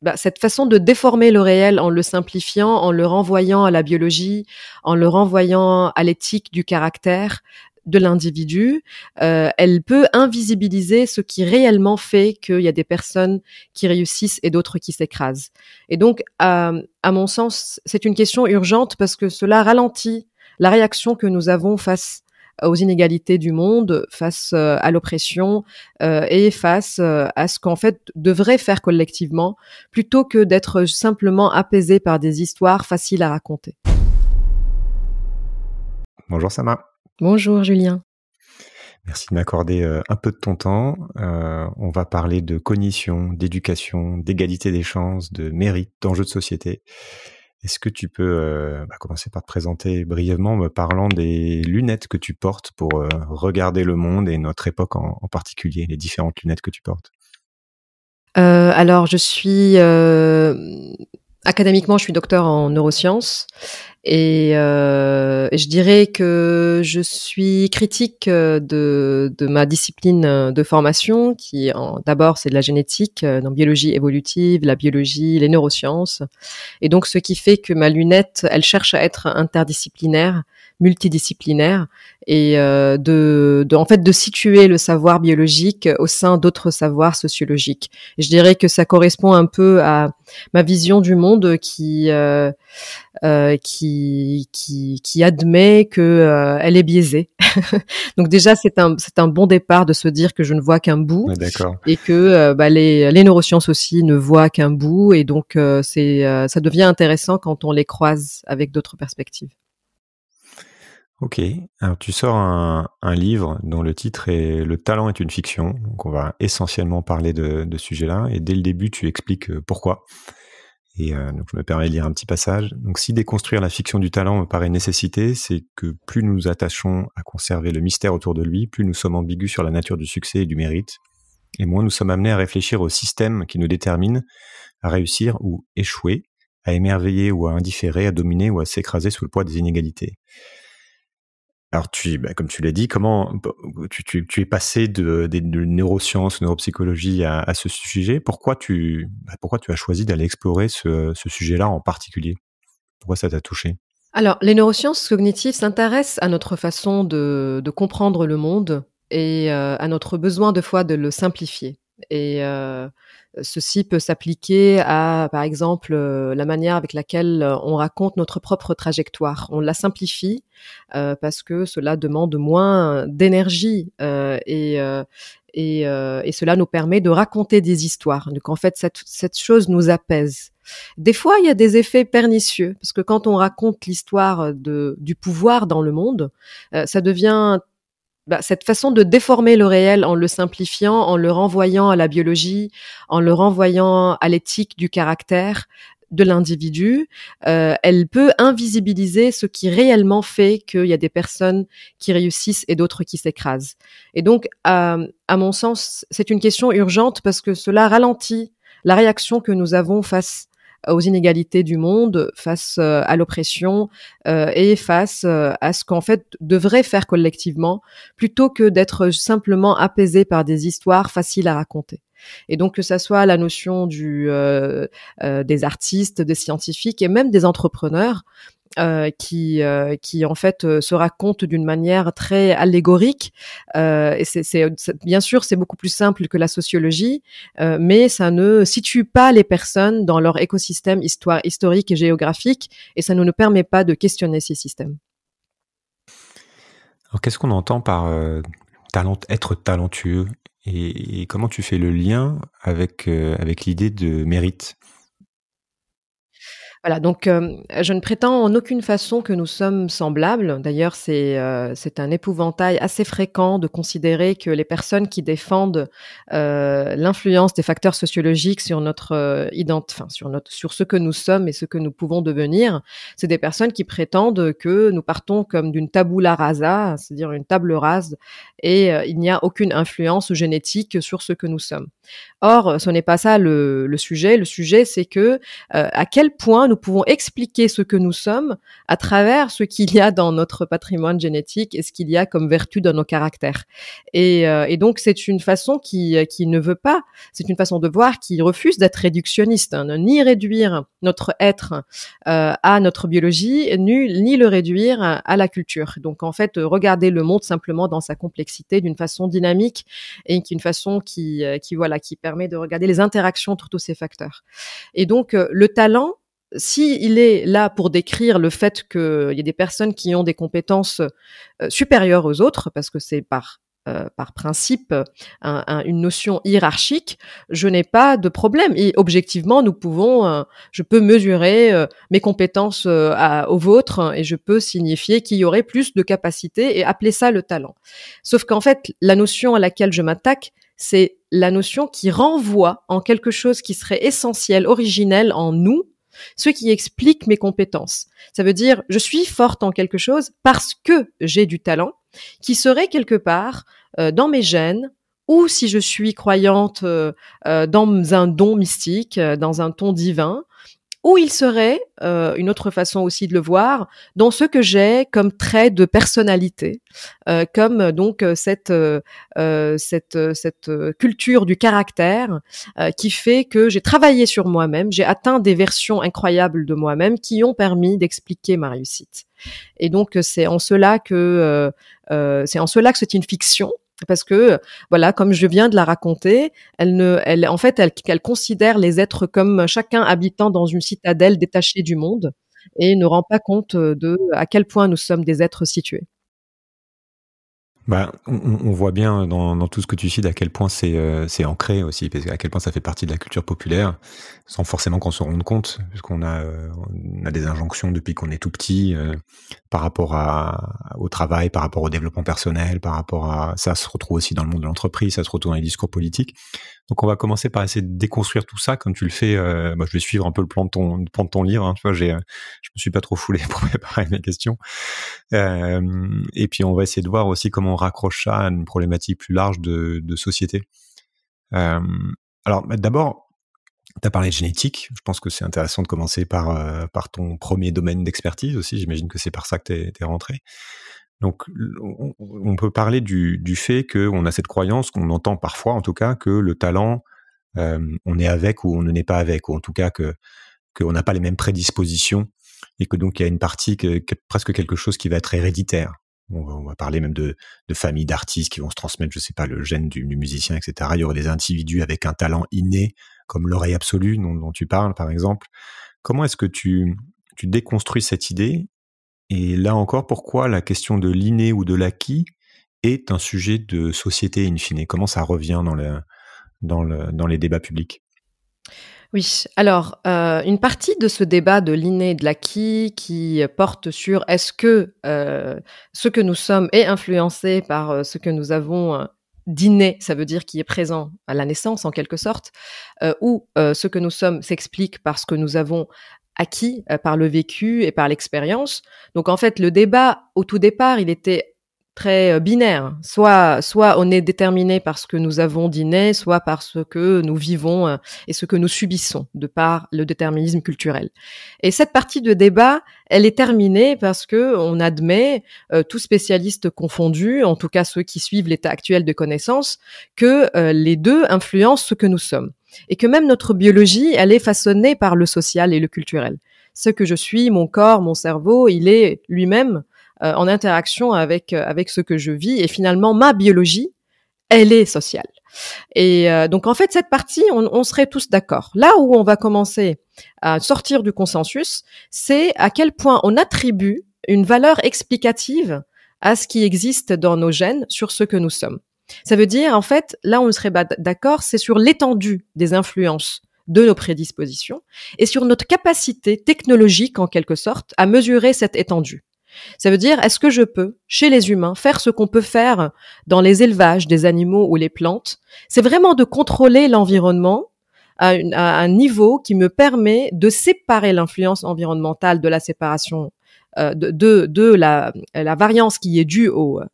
Bah, cette façon de déformer le réel en le simplifiant, en le renvoyant à la biologie, en le renvoyant à l'éthique du caractère de l'individu, euh, elle peut invisibiliser ce qui réellement fait qu'il y a des personnes qui réussissent et d'autres qui s'écrasent. Et donc, à mon sens, c'est une question urgente parce que cela ralentit la réaction que nous avons face aux inégalités du monde, face euh, à l'oppression euh, et face euh, à ce qu'en fait devrait faire collectivement, plutôt que d'être simplement apaisé par des histoires faciles à raconter. Bonjour Sama. Bonjour Julien. Merci de m'accorder un peu de ton temps. on va parler de cognition, d'éducation, d'égalité des chances, de mérite, d'enjeux de société. Est-ce que tu peux euh, bah, commencer par te présenter brièvement, me parlant des lunettes que tu portes pour euh, regarder le monde et notre époque en, particulier, les différentes lunettes que tu portes euh, Alors, je suis académiquement, je suis docteur en neurosciences et euh, je dirais que je suis critique euh, de, de ma discipline euh, de formation, qui d'abord c'est de la génétique, euh, donc biologie évolutive, la biologie, les neurosciences. Et donc ce qui fait que ma lunette, elle cherche à être interdisciplinaire, multidisciplinaire, et euh, de, de, en fait, de situer le savoir biologique au sein d'autres savoirs sociologiques. je dirais que ça correspond un peu à ma vision du monde qui, euh, qui qui, admet que euh, elle est biaisée. Donc déjà, c'est un, bon départ de se dire que je ne vois qu'un bout et que euh, bah, les, neurosciences aussi ne voient qu'un bout. Et donc, euh, c'est, ça devient intéressant quand on les croise avec d'autres perspectives. Ok, alors tu sors un, livre dont le titre est Le talent est une fiction, donc on va essentiellement parler de, de ce sujet-là, et dès le début tu expliques pourquoi. Euh, je me permets de lire un petit passage. Donc si déconstruire la fiction du talent me paraît nécessité, c'est que plus nous nous attachons à conserver le mystère autour de lui, plus nous sommes ambigus sur la nature du succès et du mérite, et moins nous sommes amenés à réfléchir au système qui nous détermine à réussir ou échouer, à émerveiller ou à indifférer, à dominer ou à s'écraser sous le poids des inégalités. Alors, tu, bah, comme tu l'as dit, comment euh, tu, es passé de, de, de neurosciences, neuropsychologie à, ce sujet Pourquoi tu, bah, pourquoi tu as choisi d'aller explorer ce, sujet-là en particulier Pourquoi ça t'a touché Alors, les neurosciences cognitives s'intéressent à notre façon de, comprendre le monde et euh, à notre besoin de fois de le simplifier. Et euh, Ceci peut s'appliquer à, par exemple, euh, la manière avec laquelle euh, on raconte notre propre trajectoire. On la simplifie euh, parce que cela demande moins d'énergie et, et, cela nous permet de raconter des histoires. Donc en fait, cette, chose nous apaise. Des fois, il y a des effets pernicieux, parce que quand on raconte l'histoire du pouvoir dans le monde, ça devient bah, cette façon de déformer le réel en le simplifiant, en le renvoyant à la biologie, en le renvoyant à l'éthique du caractère de l'individu, euh, elle peut invisibiliser ce qui réellement fait qu'il y a des personnes qui réussissent et d'autres qui s'écrasent. Et donc, à mon sens, c'est une question urgente parce que cela ralentit la réaction que nous avons face euh, aux inégalités du monde, face euh, à l'oppression euh, et face à ce qu'en fait devrait faire collectivement, plutôt que d'être simplement apaisé par des histoires faciles à raconter. Et donc que ça soit la notion du, des artistes, des scientifiques et même des entrepreneurs, euh, qui, euh, qui en fait euh, se raconte d'une manière très allégorique. et c'est, bien sûr, c'est beaucoup plus simple que la sociologie, mais ça ne situe pas les personnes dans leur écosystème histoire, historique et géographique, et ça ne nous permet pas de questionner ces systèmes. Alors, qu'est-ce qu'on entend par talent, être talentueux et, et, comment tu fais le lien avec, avec l'idée de mérite voilà, donc euh, je ne prétends en aucune façon que nous sommes semblables. D'ailleurs, c'est euh, un épouvantail assez fréquent de considérer que les personnes qui défendent euh, l'influence des facteurs sociologiques sur notre identité, sur notre sur ce que nous sommes et ce que nous pouvons devenir, c'est des personnes qui prétendent que nous partons comme d'une tabula rasa, c'est-à-dire une table rase, et il n'y a aucune influence génétique sur ce que nous sommes. Or, euh, ce n'est pas ça le, sujet. Le sujet, c'est que euh, à quel point nous pouvons expliquer ce que nous sommes à travers ce qu'il y a dans notre patrimoine génétique et ce qu'il y a comme vertu dans nos caractères. Et, euh, donc, c'est une façon qui, ne veut pas, c'est une façon de voir qui refuse d'être réductionniste, hein, ni réduire notre être à notre biologie, ni, le réduire à la culture. Donc, en fait, regarder le monde simplement dans sa complexité d'une façon dynamique et d'une façon qui, qui la bah, qui permet de regarder les interactions entre tous ces facteurs. Et donc, euh, le talent, si il est là pour décrire le fait qu'il euh, y a des personnes qui ont des compétences euh, supérieures aux autres, parce que c'est par par principe une notion hiérarchique, je n'ai pas de problème. Et objectivement, nous pouvons, je peux mesurer mes compétences aux vôtres et je peux signifier qu'il y aurait plus de capacités, et appeler ça le talent. Sauf qu'en fait, la notion à laquelle je m'attaque, c'est la notion qui renvoie en quelque chose qui serait essentiel, originel en nous, ce qui explique mes compétences. Ça veut dire, je suis forte en quelque chose parce que j'ai du talent, qui serait quelque part euh, dans mes gènes, ou si je suis croyante euh, euh, dans un don mystique, dans un ton divin, ou il serait, euh, une autre façon aussi de le voir, dans ce que j'ai comme trait de personnalité, euh, comme euh, donc cette cette culture du caractère qui fait que j'ai travaillé sur moi-même, j'ai atteint des versions incroyables de moi-même qui ont permis d'expliquer ma réussite. Et donc c'est en cela que c'est en cela que c'est une fiction parce que voilà, comme je viens de la raconter, elle ne, elle, en fait, elle, elle considère les êtres comme chacun habitant dans une citadelle détachée du monde et ne rend pas compte euh, de à quel point nous sommes des êtres situés. Bah, on, on, voit bien dans, dans, tout ce que tu cites à quel point c'est euh, ancré aussi, parce à quel point ça fait partie de la culture populaire, sans forcément qu'on se rende compte, puisqu'on a, euh, a des injonctions depuis qu'on est tout petit euh, par rapport à, au travail, par rapport au développement personnel, par rapport à ça se retrouve aussi dans le monde de l'entreprise, ça se retrouve dans les discours politiques. Donc on va commencer par essayer de déconstruire tout ça, comme tu le fais. moi, bah, je vais suivre un peu le plan de ton, ton livre. Hein, tu vois, j'ai, je me suis pas trop foulé pour préparer mes questions. et puis on va essayer de voir aussi comment raccroche ça à une problématique plus large de, société. Euh, alors bah, d'abord, tu as parlé de génétique. Je pense que c'est intéressant de commencer par, euh, par ton premier domaine d'expertise aussi. J'imagine que c'est par ça que tu es, rentré. Donc, on, peut parler du, du fait qu'on a cette croyance, qu'on entend parfois en tout cas, que le talent, euh, on est avec ou on ne n'est pas avec, ou en tout cas que qu'on n'a pas les mêmes prédispositions et que donc il y a une partie, que, presque quelque chose qui va être héréditaire on va, parler même de, familles d'artistes qui vont se transmettre, je ne sais pas, le gène du, musicien, etc. Il y aurait des individus avec un talent inné, comme l'oreille absolue dont, tu parles, par exemple. Comment est-ce que tu, déconstruis cette idée Et là encore, pourquoi la question de l'inné ou de l'acquis est un sujet de société in fine Comment ça revient dans les débats publics oui, alors euh, une partie de ce débat de l'inné et de l'acquis qui porte sur est-ce que euh, ce que nous sommes est influencé par euh, ce que nous avons euh, d'inné, ça veut dire qui est présent à la naissance en quelque sorte, ou ce que nous sommes s'explique par ce que nous avons acquis par le vécu et par l'expérience. Donc en fait, le débat au tout départ, il était très euh, binaire. Soit, soit on est déterminé par ce que nous avons dîné, soit par ce que nous vivons euh, et ce que nous subissons de par le déterminisme culturel. Et cette partie de débat, elle est terminée parce que on admet, euh, tous spécialistes confondus, en tout cas ceux qui suivent l'état actuel de connaissance, que euh, les deux influencent ce que nous sommes et que même notre biologie, elle est façonnée par le social et le culturel. Ce que je suis, mon corps, mon cerveau, il est lui-même euh, en interaction avec euh, avec ce que je vis et finalement ma biologie elle est sociale. Et euh, donc en fait cette partie on, on serait tous d'accord. Là où on va commencer à sortir du consensus, c'est à quel point on attribue une valeur explicative à ce qui existe dans nos gènes sur ce que nous sommes. Ça veut dire, en fait, là, on serait d'accord, c'est sur l'étendue des influences de nos prédispositions et sur notre capacité technologique, en quelque sorte, à mesurer cette étendue. Ça veut dire, est-ce que je peux, chez les humains, faire ce qu'on peut faire dans les élevages des animaux ou les plantes C'est vraiment de contrôler l'environnement à, un niveau qui me permet de séparer l'influence environnementale de la séparation, euh, de, la, variance qui est due euh,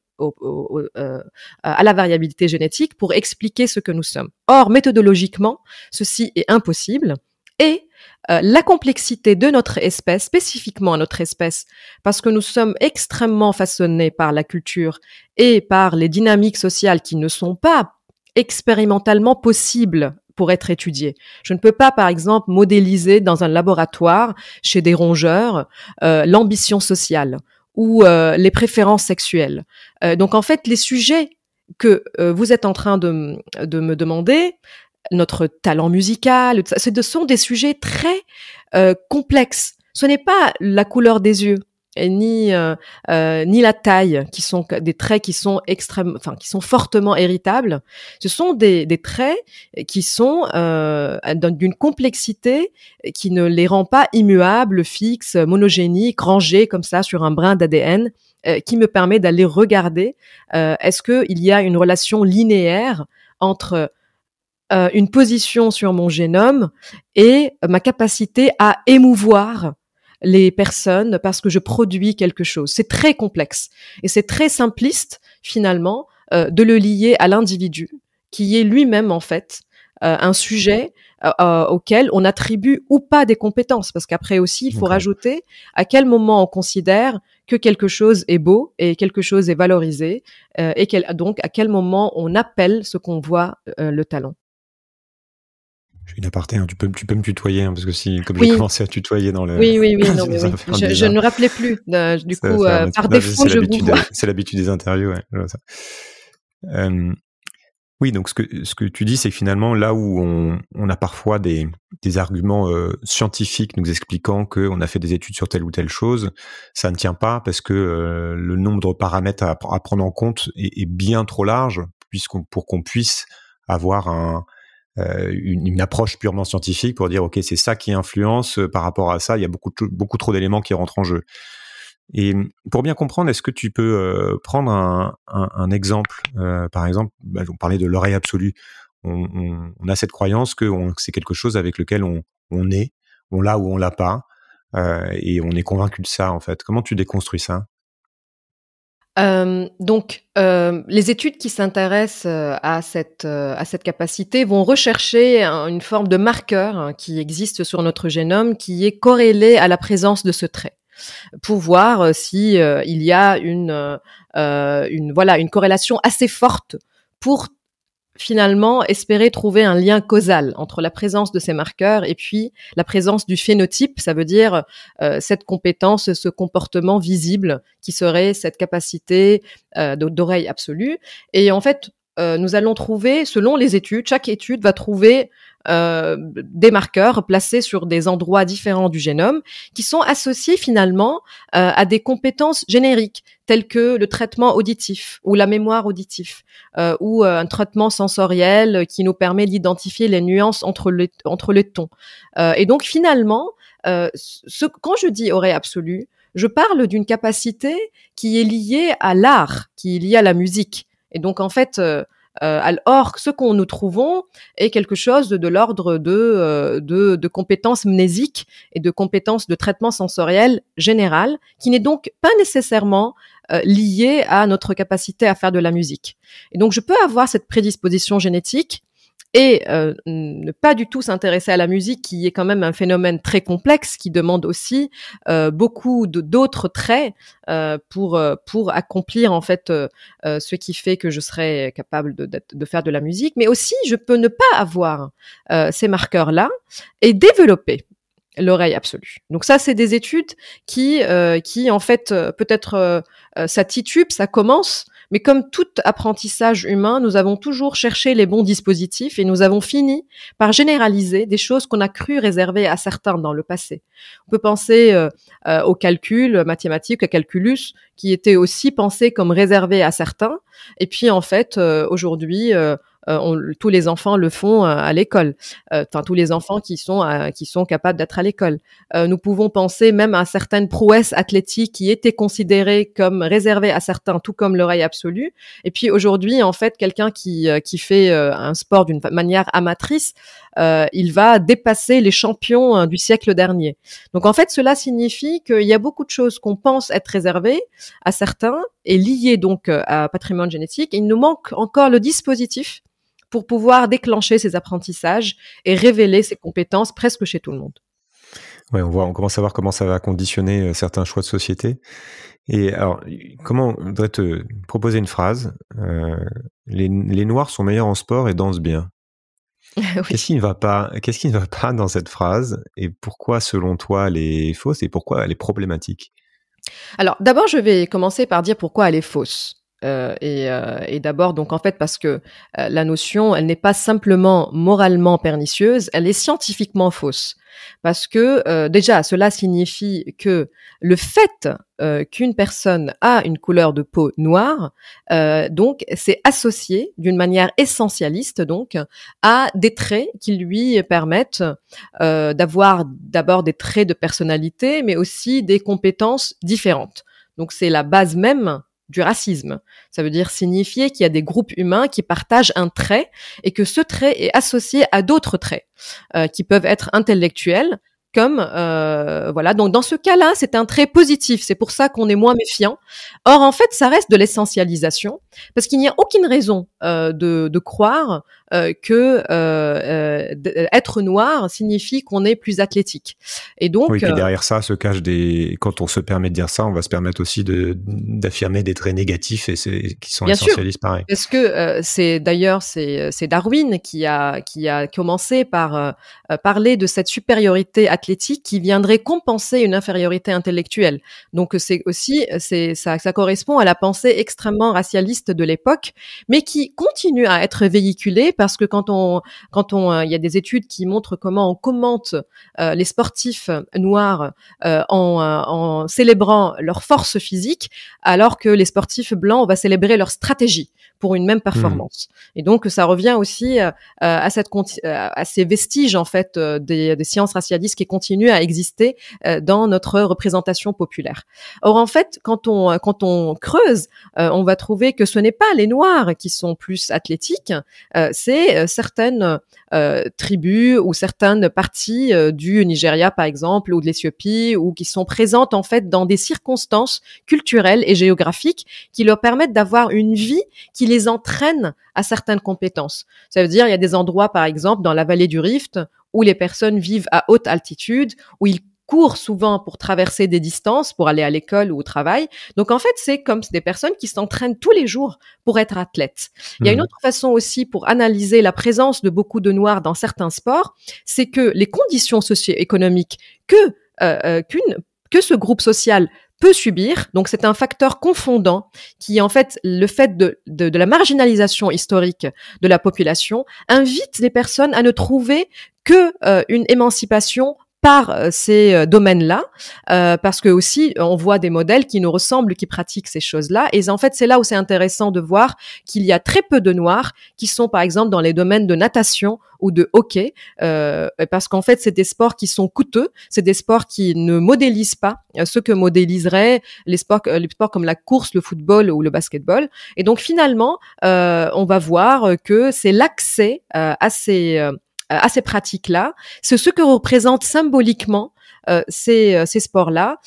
à la variabilité génétique pour expliquer ce que nous sommes. Or, méthodologiquement, ceci est impossible et euh, la complexité de notre espèce, spécifiquement à notre espèce, parce que nous sommes extrêmement façonnés par la culture et par les dynamiques sociales qui ne sont pas expérimentalement possibles pour être étudiées. Je ne peux pas, par exemple, modéliser dans un laboratoire, chez des rongeurs, euh, l'ambition sociale ou euh, les préférences sexuelles. donc, en fait, les sujets que vous êtes en train de me demander notre talent musical. Ce sont des sujets très euh, complexes. Ce n'est pas la couleur des yeux ni euh, euh, ni la taille qui sont des traits qui sont extrêmement enfin qui sont fortement héritables ce sont des, traits qui sont d'une complexité qui ne les rend pas immuables fixes monogéniques rangés comme ça sur un brin d'ADN qui me permet d'aller regarder est-ce que il y a une relation linéaire entre euh, une position sur mon génome et ma capacité à émouvoir les personnes parce que je produis quelque chose. C'est très complexe et c'est très simpliste finalement euh, de le lier à l'individu qui est lui-même en fait euh, un sujet auquel on attribue ou pas des compétences parce qu'après aussi il faut rajouter à quel moment on considère que quelque chose est beau et quelque chose est valorisé et donc à quel moment on appelle ce qu'on voit le talent. Je suis une aparté, hein. tu, peux, tu peux me tutoyer, hein, parce que si, comme j'ai commencé à tutoyer dans le. Oui, oui, oui, Je, ne me rappelais plus. du coup, euh, par défaut, je C'est l'habitude des interviews, ouais. Euh, oui, donc ce que, ce que tu dis, c'est que finalement, là où on, a parfois des, arguments euh, scientifiques nous expliquant qu'on a fait des études sur telle ou telle chose, ça ne tient pas parce que le nombre de paramètres à, prendre en compte est, bien trop large puisqu'on, pour qu'on puisse avoir un, euh, une, approche purement scientifique pour dire ok c'est ça qui influence euh, par rapport à ça. Il y a beaucoup beaucoup trop d'éléments qui rentrent en jeu. Et pour bien comprendre, est-ce que tu peux euh, prendre un, exemple Par exemple, bah, on parlait de l'oreille absolue. On, a cette croyance que, c'est quelque chose avec lequel on, est, on l'a ou on l'a pas, et on est convaincu de ça en fait. Comment tu déconstruis ça euh, donc, euh, les études qui s'intéressent euh, à cette, à cette capacité vont rechercher une forme de marqueur hein, qui existe sur notre génome qui est corrélé à la présence de ce trait pour voir si il y a une, une, voilà, une corrélation assez forte pour finalement espérer trouver un lien causal entre la présence de ces marqueurs et puis la présence du phénotype, ça veut dire euh, cette compétence, ce comportement visible qui serait cette capacité euh, d'oreille absolue. Et en fait, euh, nous allons trouver, selon les études, chaque étude va trouver euh, des marqueurs placés sur des endroits différents du génome qui sont associés finalement euh, à des compétences génériques telles que le traitement auditif ou la mémoire auditif euh, ou un traitement sensoriel qui nous permet d'identifier les nuances entre les, entre les tons. et donc finalement, ce, quand je dis aurait absolue, je parle d'une capacité qui est liée à l'art, qui est liée à la musique. Et donc en fait, euh, alors ce qu'on nous trouvons est quelque chose de, l'ordre de, euh, de, de compétences mnésiques et de compétences de traitement sensoriel général, qui n'est donc pas nécessairement euh, lié à notre capacité à faire de la musique. Et donc je peux avoir cette prédisposition génétique et euh, ne pas du tout s'intéresser à la musique, qui est quand même un phénomène très complexe, qui demande aussi euh, beaucoup d'autres traits euh, pour pour accomplir en fait ce qui fait que je serais capable de, de, faire de la musique. Mais aussi, je peux ne pas avoir ces marqueurs là et développer l'oreille absolue. Donc ça, c'est des études qui, qui en fait, peut-être euh, ça titube, ça commence, mais comme tout apprentissage humain, nous avons toujours cherché les bons dispositifs et nous avons fini par généraliser des choses qu'on a cru réservées à certains dans le passé. On peut penser euh, euh, au calcul mathématique, au calculus, qui était aussi pensé comme réservé à certains. Et puis en fait, euh, aujourd'hui, euh, tous les enfants le font euh, à l'école. Euh, enfin, tous les enfants qui sont qui sont capables d'être à l'école. nous pouvons penser même à certaines prouesses athlétiques qui étaient considérées comme réservées à certains, tout comme l'oreille absolue. Et puis aujourd'hui, en fait, quelqu'un qui qui fait un sport d'une manière amatrice, il va dépasser les champions du siècle dernier. Donc en fait, cela signifie qu'il y a beaucoup de choses qu'on pense être réservées à certains et liées donc à patrimoine génétique. Il nous manque encore le dispositif pour pouvoir déclencher ses apprentissages et révéler ses compétences presque chez tout le monde. Ouais, on voit, on commence à voir comment ça va conditionner euh, certains choix de société. Et alors, comment on devrait te proposer une phrase euh, les, Noirs sont meilleurs en sport et dansent bien. Qu'est-ce qui ne va pas Qu'est-ce qui ne va pas dans cette phrase Et pourquoi, selon toi, elle est fausse et pourquoi elle est problématique Alors, d'abord, je vais commencer par dire pourquoi elle est fausse. Euh, euh, et, d'abord, donc en fait, parce que euh, la notion, elle n'est pas simplement moralement pernicieuse, elle est scientifiquement fausse. Parce que déjà, cela signifie que le fait qu'une personne a une couleur de peau noire, donc c'est associé d'une manière essentialiste donc à des traits qui lui permettent d'avoir d'abord des traits de personnalité, mais aussi des compétences différentes. Donc c'est la base même du racisme. Ça veut dire signifier qu'il y a des groupes humains qui partagent un trait et que ce trait est associé à d'autres traits euh, qui peuvent être intellectuels, comme euh, voilà. Donc dans ce cas-là, c'est un trait positif. C'est pour ça qu'on est moins méfiant. Or en fait, ça reste de l'essentialisation parce qu'il n'y a aucune raison euh, de, de, croire euh, que euh, euh, être noir signifie qu'on est plus athlétique. Et donc oui, et derrière ça se cache des. Quand on se permet de dire ça, on va se permettre aussi d'affirmer des traits négatifs et, qui sont Bien essentialistes sûr. pareil. Parce que c'est d'ailleurs c'est Darwin qui a qui a commencé par parler de cette supériorité athlétique qui viendrait compenser une infériorité intellectuelle. Donc c'est aussi c'est ça, correspond à la pensée extrêmement racialiste de l'époque, mais qui continue à être véhiculée parce que quand on, quand on, euh, il y a des études qui montrent comment on commente euh, les sportifs euh, noirs en, en, célébrant leur force physique, alors que les sportifs blancs, on va célébrer leur stratégie pour une même mmh. performance. Et donc, ça revient aussi euh, euh, à, cette, euh, à ces vestiges en fait des, des, sciences racialistes qui continuent à exister dans notre représentation populaire. Or, en fait, quand on quand on creuse, on va trouver que ce n'est pas les Noirs qui sont plus athlétiques, c'est certaines euh, tribus ou certaines parties euh, du Nigeria, par exemple, ou de l'Éthiopie, ou qui sont présentes en fait dans des circonstances culturelles et géographiques qui leur permettent d'avoir une vie qui les entraîne à certaines compétences. Ça veut dire, il y a des endroits, par exemple, dans la vallée du Rift, où les personnes vivent à haute altitude, où ils courent souvent pour traverser des distances, pour aller à l'école ou au travail. Donc en fait, c'est comme des personnes qui s'entraînent tous les jours pour être athlètes. Il y a une mhm. autre façon aussi pour analyser la présence de beaucoup de Noirs dans certains sports, c'est que les conditions socio-économiques que euh, euh, qu'une que ce groupe social peut subir. Donc c'est un facteur confondant qui, en fait, le fait de, de, la marginalisation historique de la population invite les personnes à ne trouver que euh, une émancipation par euh, ces euh, domaines-là, euh, parce que aussi on voit des modèles qui nous ressemblent, qui pratiquent ces choses-là. Et en fait, c'est là où c'est intéressant de voir qu'il y a très peu de noirs qui sont, par exemple, dans les domaines de natation ou de hockey, parce qu'en fait, c'est des sports qui sont coûteux, c'est des sports qui ne modélisent pas ce que modéliseraient les sports, les sports comme la course, le football ou le basketball. Et donc, finalement, on va voir que c'est l'accès à ces euh, à ces pratiques-là, c'est ce que représentent symboliquement euh, euh, ces, sports-là,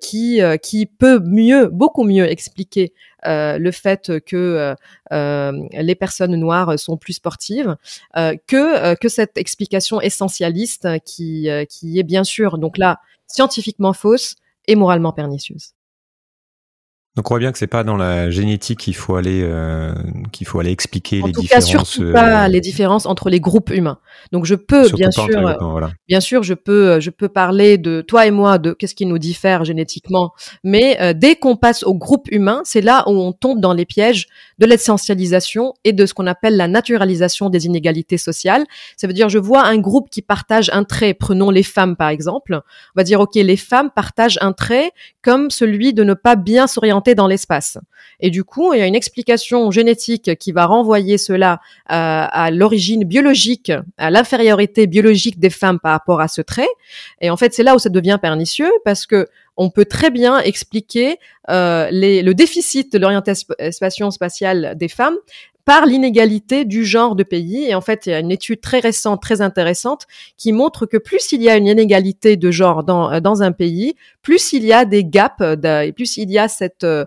qui, qui peut mieux, beaucoup mieux expliquer le fait que les personnes noires sont plus sportives, que, que cette explication essentialiste qui, qui est bien sûr, donc là, scientifiquement fausse et moralement pernicieuse. Donc on voit bien que c'est pas dans la génétique qu'il faut aller euh, qu'il faut aller expliquer en les tout Cas, surtout euh, pas les différences entre les groupes humains. Donc je peux bien sûr, euh, bien sûr, je peux je peux parler de toi et moi de qu'est-ce qui nous diffère génétiquement, mais dès qu'on passe au groupe humain, c'est là où on tombe dans les pièges de l'essentialisation et de ce qu'on appelle la naturalisation des inégalités sociales. Ça veut dire je vois un groupe qui partage un trait. Prenons les femmes par exemple. On va dire ok les femmes partagent un trait comme celui de ne pas bien s'orienter dans l'espace. Et du coup, il y a une explication génétique qui va renvoyer cela euh, à l'origine biologique, à l'infériorité biologique des femmes par rapport à ce trait. Et en fait, c'est là où ça devient pernicieux parce que on peut très bien expliquer euh, le déficit de l'orientation spatiale des femmes par l'inégalité du genre de pays. Et en fait, il y a une étude très récente, très intéressante, qui montre que plus il y a une inégalité de genre dans, euh, un pays, plus il y a des gaps, euh, et plus il y a cette, euh,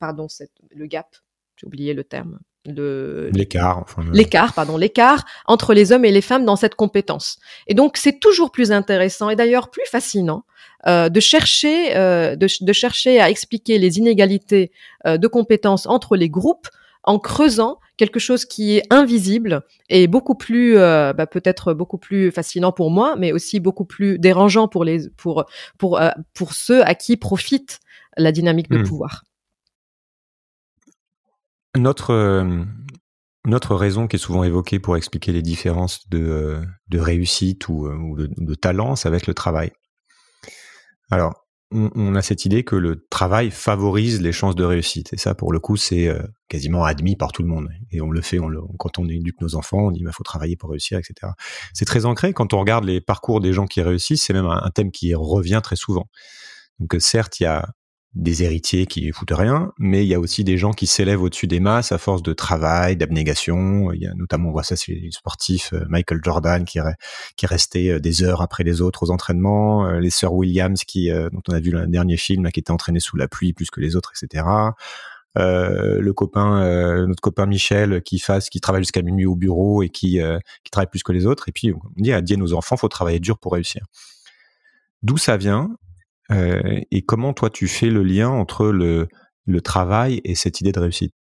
pardon, le gap, j'ai oublié le terme. L'écart. Enfin, l'écart, pardon, l'écart entre les hommes et les femmes dans cette compétence. Et donc, c'est toujours plus intéressant et d'ailleurs plus fascinant de chercher de, chercher à expliquer les inégalités de compétences entre les groupes en creusant quelque chose qui est invisible et beaucoup plus euh, bah, peut-être beaucoup plus fascinant pour moi, mais aussi beaucoup plus dérangeant pour les pour pour euh, pour ceux à qui profite la dynamique de hmm. pouvoir. Notre euh, notre raison qui est souvent évoquée pour expliquer les différences de, réussite ou, de, de talent, ça va être le travail. Alors, on, a cette idée que le travail favorise les chances de réussite. Et ça, pour le coup, c'est euh, quasiment admis par tout le monde. Et on le fait quand on éduque nos enfants, on dit il bah, faut travailler pour réussir, etc. C'est très ancré. Quand on regarde les parcours des gens qui réussissent, c'est même un thème qui revient très souvent. Donc euh, certes, il y a des héritiers qui foutent rien, mais il y a aussi des gens qui s'élèvent au-dessus des masses à force de travail, d'abnégation. Il y a notamment, on voit ça chez les sportifs, euh, Michael Jordan qui, qui est resté euh, des heures après les autres aux entraînements, euh, les sœurs Williams qui, dont on a vu le dernier film, qui était entraîné sous la pluie plus que les autres, etc. le copain, notre copain Michel, qui fasse, qui travaille jusqu'à minuit au bureau et qui, travaille plus que les autres. Et puis, on dit à nos enfants, il faut travailler dur pour réussir. D'où ça vient euh, et comment toi tu fais le lien entre le, travail et cette idée de réussite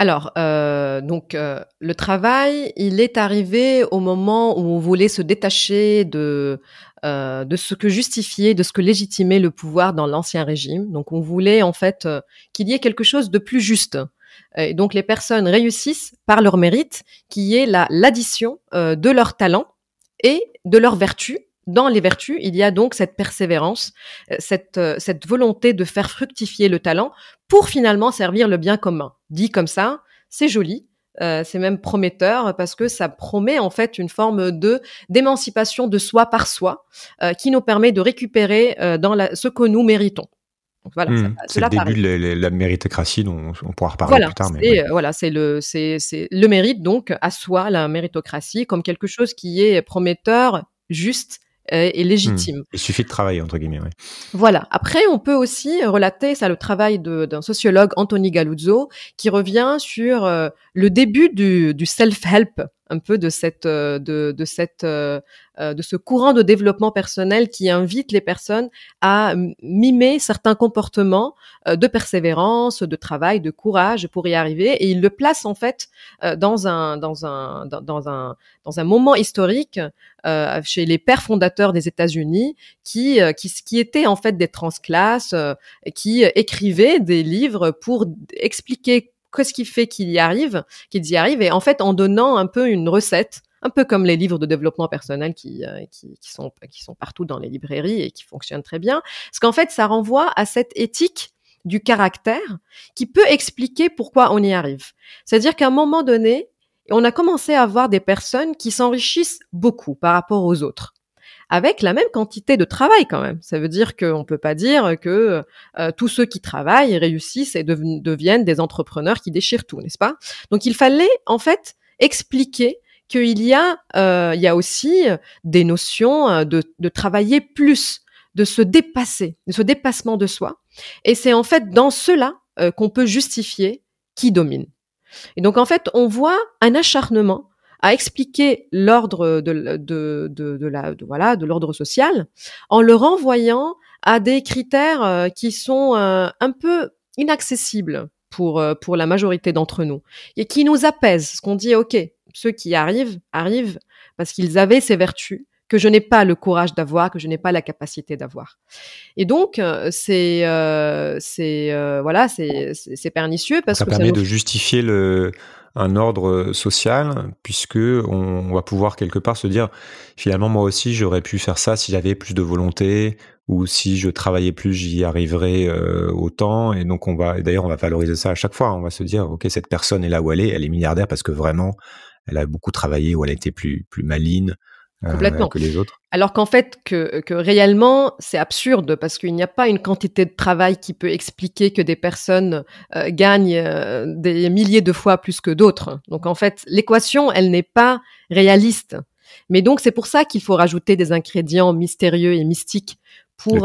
alors, euh, donc euh, le travail, il est arrivé au moment où on voulait se détacher de de ce que justifiait, de ce que légitimait le pouvoir dans l'ancien régime. Donc, on voulait en fait qu'il y ait quelque chose de plus juste. Et donc, les personnes réussissent par leur mérite, qui est l'addition de leurs talents et de leurs vertus, dans les vertus, il y a donc cette persévérance, euh, cette, euh, cette volonté de faire fructifier le talent pour finalement servir le bien commun. Dit comme ça, c'est joli, euh, c'est même prometteur parce que ça promet en fait une forme de d'émancipation de soi par soi qui nous permet de récupérer dans la, ce que nous méritons. voilà, hmm, c'est le début de la, méritocratie dont on pourra reparler plus tard. Voilà, c'est le, c'est le mérite donc à soi, la méritocratie, comme quelque chose qui est prometteur, juste euh, est hmm. légitime. Il suffit de travailler, entre guillemets. Voilà. Après, on peut aussi relater, ça, le travail d'un sociologue, Anthony Galuzzo, qui revient sur euh, le début du, self-help, un peu de cette, euh, de, cette euh, de ce courant de développement personnel qui invite les personnes à mimer certains comportements euh, de persévérance, de travail, de courage pour y arriver. Et il le place en fait euh, dans un dans un dans un dans un moment historique chez les pères fondateurs des États-Unis qui, qui qui étaient en fait des transclasses qui écrivaient des livres pour expliquer qu'est-ce qui fait qu'ils y arrivent, qu'ils y arrivent et en fait en donnant un peu une recette un peu comme les livres de développement personnel euh, qui, sont, qui sont partout dans les librairies et qui fonctionnent très bien. Parce qu'en fait, ça renvoie à cette éthique du caractère qui peut expliquer pourquoi on y arrive. C'est-à-dire qu'à un moment donné, on a commencé à avoir des personnes qui s'enrichissent beaucoup par rapport aux autres avec la même quantité de travail quand même. Ça veut dire qu'on ne peut pas dire que euh, tous ceux qui travaillent réussissent et deviennent des entrepreneurs qui déchirent tout, n'est-ce pas Donc il fallait en fait expliquer qu'il y a, euh, il y a aussi euh, des notions euh, de, travailler plus, de se dépasser, de ce dépassement de soi. Et c'est en fait dans cela qu'on peut justifier qui domine. Et donc en fait, on voit un acharnement à expliquer l'ordre de, l'ordre social en le renvoyant à des critères qui sont un peu inaccessibles pour pour la majorité d'entre nous et qui nous apaisent. Ce qu'on dit, ok, ceux qui arrivent, arrivent parce qu'ils avaient ces vertus que je n'ai pas le courage d'avoir, que je n'ai pas la capacité d'avoir. Et donc, euh, euh, euh, c'est c'est voilà, c'est pernicieux parce que permet ça permet de justifier le, un ordre social puisque on, va pouvoir quelque part se dire finalement moi aussi j'aurais pu faire ça si j'avais plus de volonté ou si je travaillais plus j'y arriverais autant et donc on va d'ailleurs on va valoriser ça à chaque fois on va se dire ok cette personne est là où elle est elle est milliardaire parce que vraiment elle a beaucoup travaillé ou elle a été plus, plus maligne euh, que les autres. Alors qu'en fait, que, réellement, c'est absurde parce qu'il n'y a pas une quantité de travail qui peut expliquer que des personnes euh, gagnent euh, des milliers de fois plus que d'autres. Donc en fait, l'équation, elle n'est pas réaliste. Mais donc c'est pour ça qu'il faut rajouter des ingrédients mystérieux et mystiques pour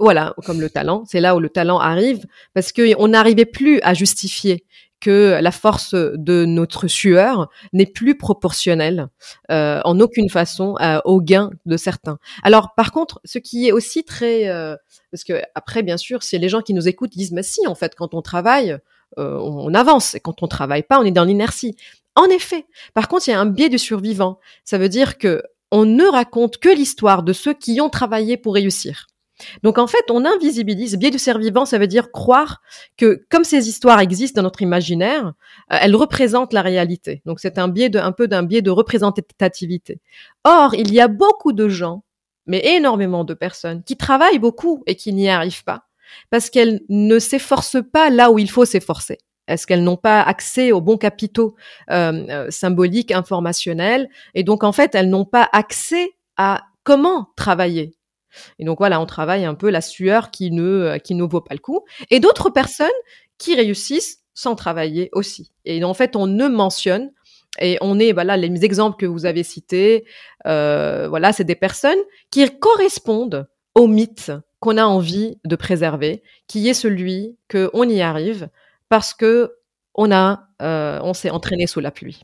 voilà comme le talent. C'est là où le talent arrive parce qu'on n'arrivait plus à justifier que la force de notre sueur n'est plus proportionnelle euh, en aucune façon au gain de certains. Alors par contre, ce qui est aussi très... Euh, parce que après, bien sûr, c'est les gens qui nous écoutent disent, mais si, en fait, quand on travaille, euh, on, avance, et quand on travaille pas, on est dans l'inertie. En effet, par contre, il y a un biais du survivant. Ça veut dire que on ne raconte que l'histoire de ceux qui ont travaillé pour réussir. Donc en fait, on invisibilise. Biais du survivant, ça veut dire croire que comme ces histoires existent dans notre imaginaire, euh, elles représentent la réalité. Donc c'est un biais de, un peu d'un biais de représentativité. Or, il y a beaucoup de gens, mais énormément de personnes qui travaillent beaucoup et qui n'y arrivent pas parce qu'elles ne s'efforcent pas là où il faut s'efforcer. Est-ce qu'elles n'ont pas accès aux bons capitaux euh, euh, symboliques, informationnels, et donc en fait elles n'ont pas accès à comment travailler et donc voilà, on travaille un peu la sueur euh, qui ne, vaut pas le coup. Et d'autres personnes qui réussissent sans travailler aussi. Et en fait, on ne mentionne et on est, voilà, les exemples que vous avez cités, euh, voilà, c'est des personnes qui correspondent au mythe qu'on a envie de préserver, qui est celui qu'on y arrive parce que euh, on s'est entraîné sous la pluie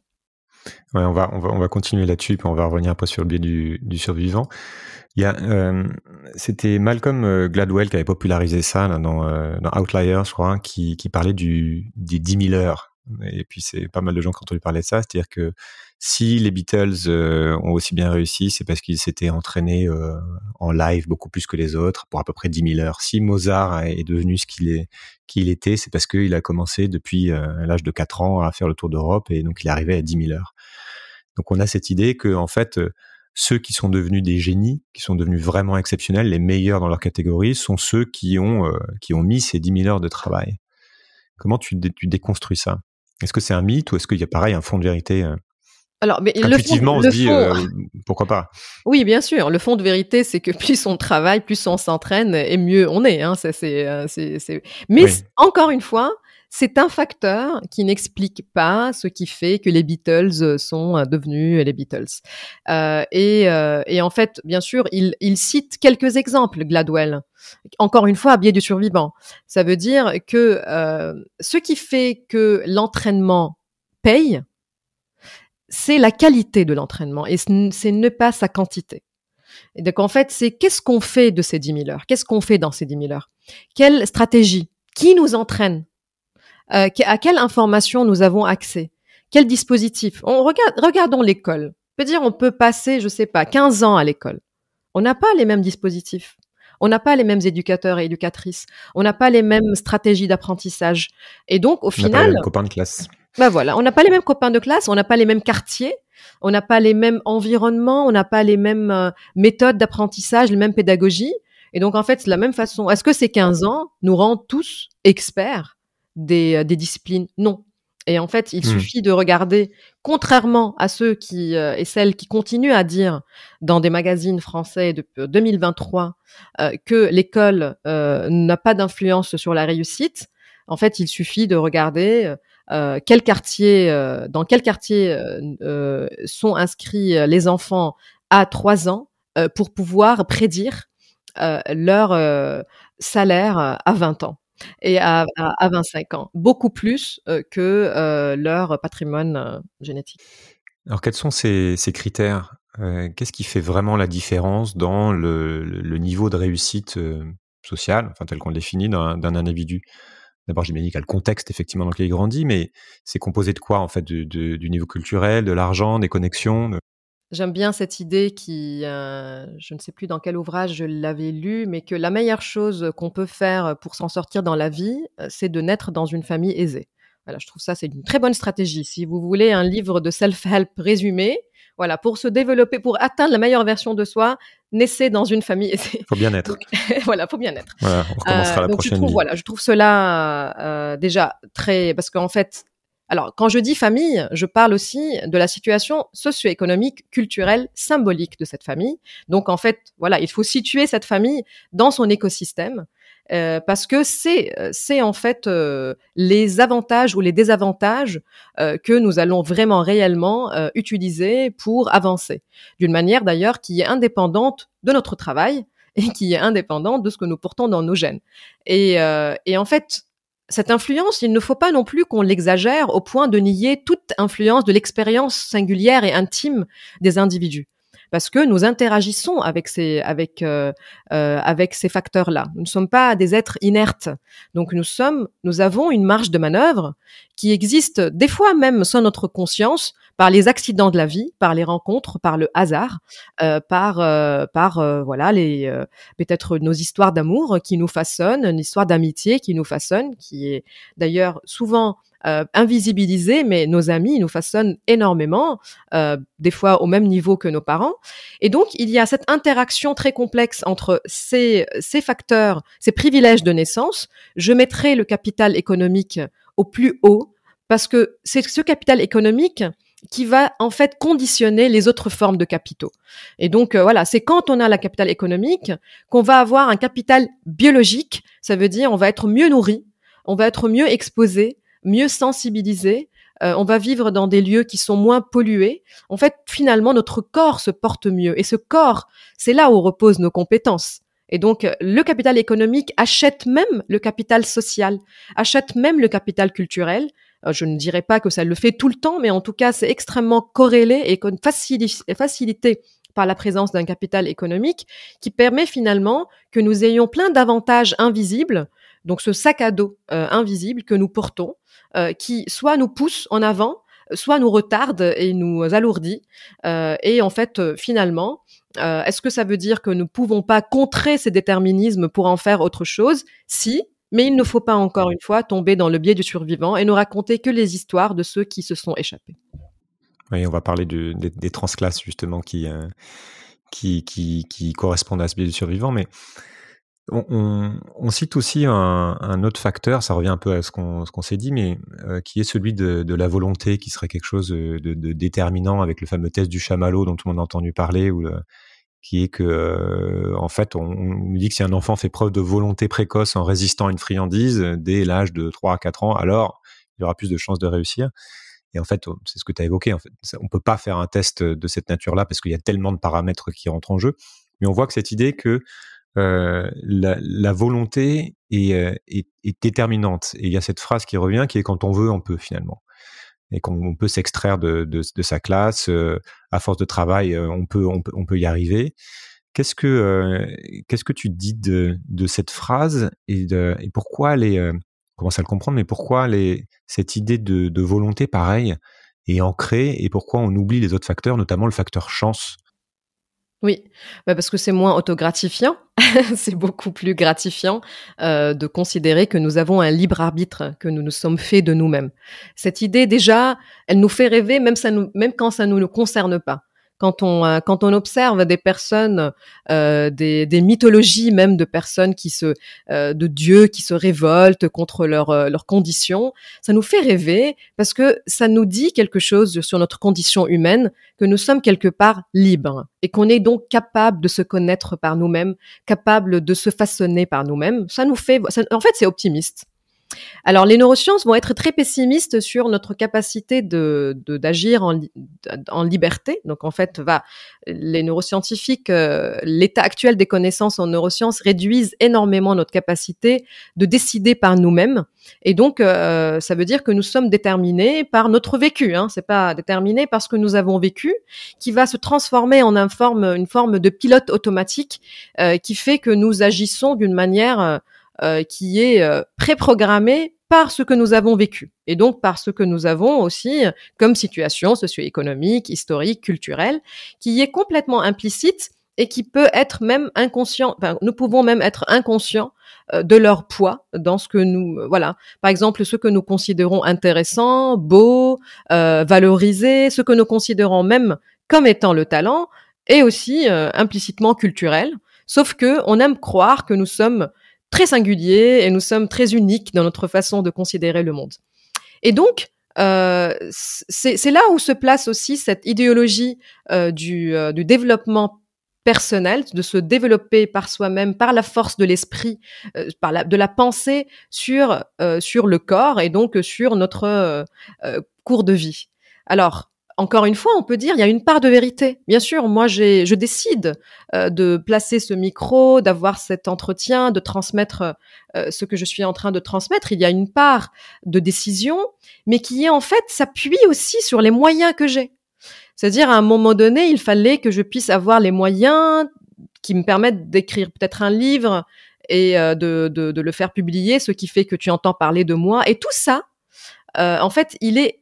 on va, on va, on va continuer là-dessus, puis on va revenir peu sur le biais du, du survivant. Il y a, euh, c'était Malcolm euh, Gladwell qui avait popularisé ça dans, euh, dans, Outliers, je crois, hein, qui, qui, parlait du, des 10 000 heures. Et puis c'est pas mal de gens qui ont entendu parler de ça, c'est-à-dire que si les Beatles euh, ont aussi bien réussi, c'est parce qu'ils s'étaient entraînés euh, en live beaucoup plus que les autres, pour à peu près 10 000 heures. Si Mozart est devenu ce qu'il est, qu'il était, c'est parce qu'il a commencé depuis euh, l'âge de 4 ans à faire le tour d'Europe et donc il est arrivé à 10 000 heures. Donc on a cette idée que en fait ceux qui sont devenus des génies, qui sont devenus vraiment exceptionnels, les meilleurs dans leur catégorie, sont ceux qui ont, qui ont mis ces 10 000 heures de travail. Comment tu, déconstruis ça Est-ce que c'est un mythe ou est-ce qu'il y a pareil un fond de vérité alors, mais le fond, on dit euh, pourquoi pas. Oui, bien sûr. Le fond de vérité, c'est que plus on travaille, plus on s'entraîne et mieux on est. Hein. Ça, c'est, euh, Mais encore une fois, c'est un facteur qui n'explique pas ce qui fait que les Beatles euh, sont devenus les Beatles. et, en fait, bien sûr, il, cite quelques exemples, Gladwell, encore une fois, à biais du survivant. Ça veut dire que ce qui fait que l'entraînement paye, c'est la qualité de l'entraînement et c'est ne pas sa quantité. Et donc en fait, c'est qu'est-ce qu'on fait de ces 10 000 heures Qu'est-ce qu'on fait dans ces 10 000 heures Quelle stratégie Qui nous entraîne euh, À quelle information nous avons accès Quel dispositif on Regardons l'école. On peut dire on peut passer, je sais pas, 15 ans à l'école. On n'a pas les mêmes dispositifs. On n'a pas les mêmes éducateurs et éducatrices. On n'a pas les mêmes stratégies d'apprentissage. Et donc, au final. les copains de classe. Ben voilà, on n'a pas les mêmes copains de classe, on n'a pas les mêmes quartiers, on n'a pas les mêmes environnements, on n'a pas les mêmes euh, méthodes d'apprentissage, les mêmes pédagogies. Et donc, en fait, c'est la même façon, est-ce que ces 15 ans nous rendent tous experts des, euh, disciplines Non. Et en fait, il hmm. suffit de regarder, contrairement à ceux qui euh, et celles qui continuent à dire dans des magazines français depuis 2023 que l'école n'a pas d'influence sur la réussite, en fait, il suffit de regarder euh, quel quartier, euh, dans quel quartier euh, sont inscrits les enfants à 3 ans pour pouvoir prédire leur salaire à 20 ans et à, 25 ans, beaucoup plus que leur patrimoine génétique. Alors quels sont ces, critères Qu'est-ce qui fait vraiment la différence dans le, niveau de réussite sociale, enfin tel qu'on le définit, d'un individu D'abord, j'imagine qu'il y a le contexte effectivement dans lequel il grandit, mais c'est composé de quoi en fait Du niveau culturel, de l'argent, des connexions J'aime bien cette idée qui, euh, je ne sais plus dans quel ouvrage je l'avais lu, mais que la meilleure chose qu'on peut faire pour s'en sortir dans la vie, euh, c'est de naître dans une famille aisée. Voilà, je trouve ça, c'est une très bonne stratégie. Si vous voulez un livre de self-help résumé, voilà, pour se développer, pour atteindre la meilleure version de soi, naissez dans une famille. Faut bien être. voilà, faut bien être. on recommencera euh, la prochaine. Je trouve, Voilà, je trouve cela euh, déjà très parce qu'en fait, alors quand je dis famille, je parle aussi de la situation socio-économique, culturelle, symbolique de cette famille. Donc en fait, voilà, il faut situer cette famille dans son écosystème euh, parce que c'est euh, c'est en fait euh, les avantages ou les désavantages que nous allons vraiment réellement utiliser pour avancer d'une manière d'ailleurs qui est indépendante de notre travail et qui est indépendante de ce que nous portons dans nos gènes et en fait cette influence, il ne faut pas non plus qu'on l'exagère au point de nier toute influence de l'expérience singulière et intime des individus parce que nous interagissons avec ces euh, euh, facteurs là. Nous ne sommes pas des êtres inertes. Donc nous avons une marge de manœuvre qui existe des fois même sans notre conscience par les accidents de la vie, par les rencontres, par le hasard, euh, par voilà les peut-être nos histoires d'amour qui nous façonnent, une histoire d'amitié qui nous façonne, qui est d'ailleurs souvent euh, invisibilisés, mais nos amis nous façonnent énormément, euh, des fois au même niveau que nos parents. Et donc, il y a cette interaction très complexe entre ces, facteurs, ces privilèges de naissance. Je mettrai le capital économique au plus haut parce que c'est ce capital économique qui va en fait conditionner les autres formes de capitaux. Et donc euh, voilà, c'est quand on a la capital économique qu'on va avoir un capital biologique, ça veut dire on va être mieux nourri, on va être mieux exposé, mieux sensibilisés. Euh, on va vivre dans des lieux qui sont moins pollués. En fait, finalement, notre corps se porte mieux. Et ce corps, c'est là où reposent nos compétences. Et donc, euh, le capital économique achète même le capital social, achète même le capital culturel. Euh, je ne dirais pas que ça le fait tout le temps, mais en tout cas, c'est extrêmement corrélé et facilité par la présence d'un capital économique qui permet finalement que nous ayons plein d'avantages invisibles, donc ce sac à dos invisible que nous portons euh, qui soit nous pousse en avant, soit nous retarde et nous alourdit. Euh, et en fait, euh, finalement, est-ce que ça veut dire que nous ne pouvons pas contrer ces déterminismes pour en faire autre chose Si, mais il ne faut pas encore une fois tomber dans le biais du survivant et ne raconter que les histoires de ceux qui se sont échappés. Oui, on va parler des, transclasses justement qui, qui, qui, correspondent à ce biais du survivant, mais on, on, cite aussi un, autre facteur, ça revient un peu à ce qu'on s'est dit, mais euh, qui est celui de, la volonté, qui serait quelque chose de, déterminant avec le fameux test du chamallow dont tout le monde a entendu parler, ou qui est que, euh, en fait, on, dit que si un enfant fait preuve de volonté précoce en résistant à une friandise euh, dès l'âge de 3 à 4 ans, alors il aura plus de chances de réussir. Et en fait, c'est ce que tu as évoqué. En On peut pas faire un test de cette nature-là parce qu'il y a tellement de paramètres qui rentrent en jeu. Mais on voit que cette idée que euh, la, volonté euh, est, déterminante. Et il y a cette phrase qui revient qui est quand on veut, on peut finalement. Et qu'on peut s'extraire de, sa classe, euh, à force de travail, on, peut, on, peut, y arriver. Qu'est-ce que, qu'est-ce que tu dis de, cette phrase et, de, et pourquoi les, commence à le comprendre, mais pourquoi les, cette idée de, de volonté pareille est ancrée et pourquoi on oublie les autres facteurs, notamment le facteur chance oui, bah, parce que c'est moins autogratifiant, c'est beaucoup plus gratifiant euh, de considérer que nous avons un libre arbitre, que nous nous sommes faits de nous-mêmes. Cette idée, déjà, elle nous fait rêver, même, ça même quand ça ne nous, nous concerne pas quand on euh, quand on observe des personnes, euh, des, mythologies même de personnes qui se euh, de dieux qui se révoltent contre leurs conditions, ça nous fait rêver parce que ça nous dit quelque chose sur notre condition humaine que nous sommes quelque part libres et qu'on est donc capable de se connaître par nous-mêmes, capable de se façonner par nous-mêmes. Ça nous fait en fait c'est optimiste. Alors, les neurosciences vont être très pessimistes sur notre capacité de d'agir en, en, liberté. Donc, en fait, va les neuroscientifiques, euh, l'état actuel des connaissances en neurosciences réduisent énormément notre capacité de décider par nous-mêmes. Et donc, euh, ça veut dire que nous sommes déterminés par notre vécu. Hein. C'est pas déterminé parce que nous avons vécu, qui va se transformer en forme, une forme de pilote automatique euh, qui fait que nous agissons d'une manière euh, qui est euh, préprogrammé préprogrammée par ce que nous avons vécu et donc par ce que nous avons aussi comme situation socio-économique, historique, culturelle, qui est complètement implicite et qui peut être même inconscient. nous pouvons même être inconscients euh, de leur poids dans ce que nous voilà par exemple ce que nous considérons intéressant beau valorisé ce que nous considérons même comme étant le talent est aussi implicitement culturel sauf que on aime croire que nous sommes très singulier et nous sommes très uniques dans notre façon de considérer le monde. Et donc, euh, c'est là où se place aussi cette idéologie euh, du, euh, du, développement personnel, de se développer par soi-même, par la force de l'esprit, par la, de la pensée sur sur le corps et donc sur notre cours de vie. Alors encore une fois, on peut dire, il y a une part de vérité. Bien sûr, moi, je décide euh, de placer ce micro, d'avoir cet entretien, de transmettre euh, ce que je suis en train de transmettre. Il y a une part de décision, mais qui est en fait s'appuie aussi sur les moyens que j'ai. C'est-à-dire, à un moment donné, il fallait que je puisse avoir les moyens qui me permettent d'écrire peut-être un livre et euh, de, de, de, le faire publier, ce qui fait que tu entends parler de moi. Et tout ça, en fait, il est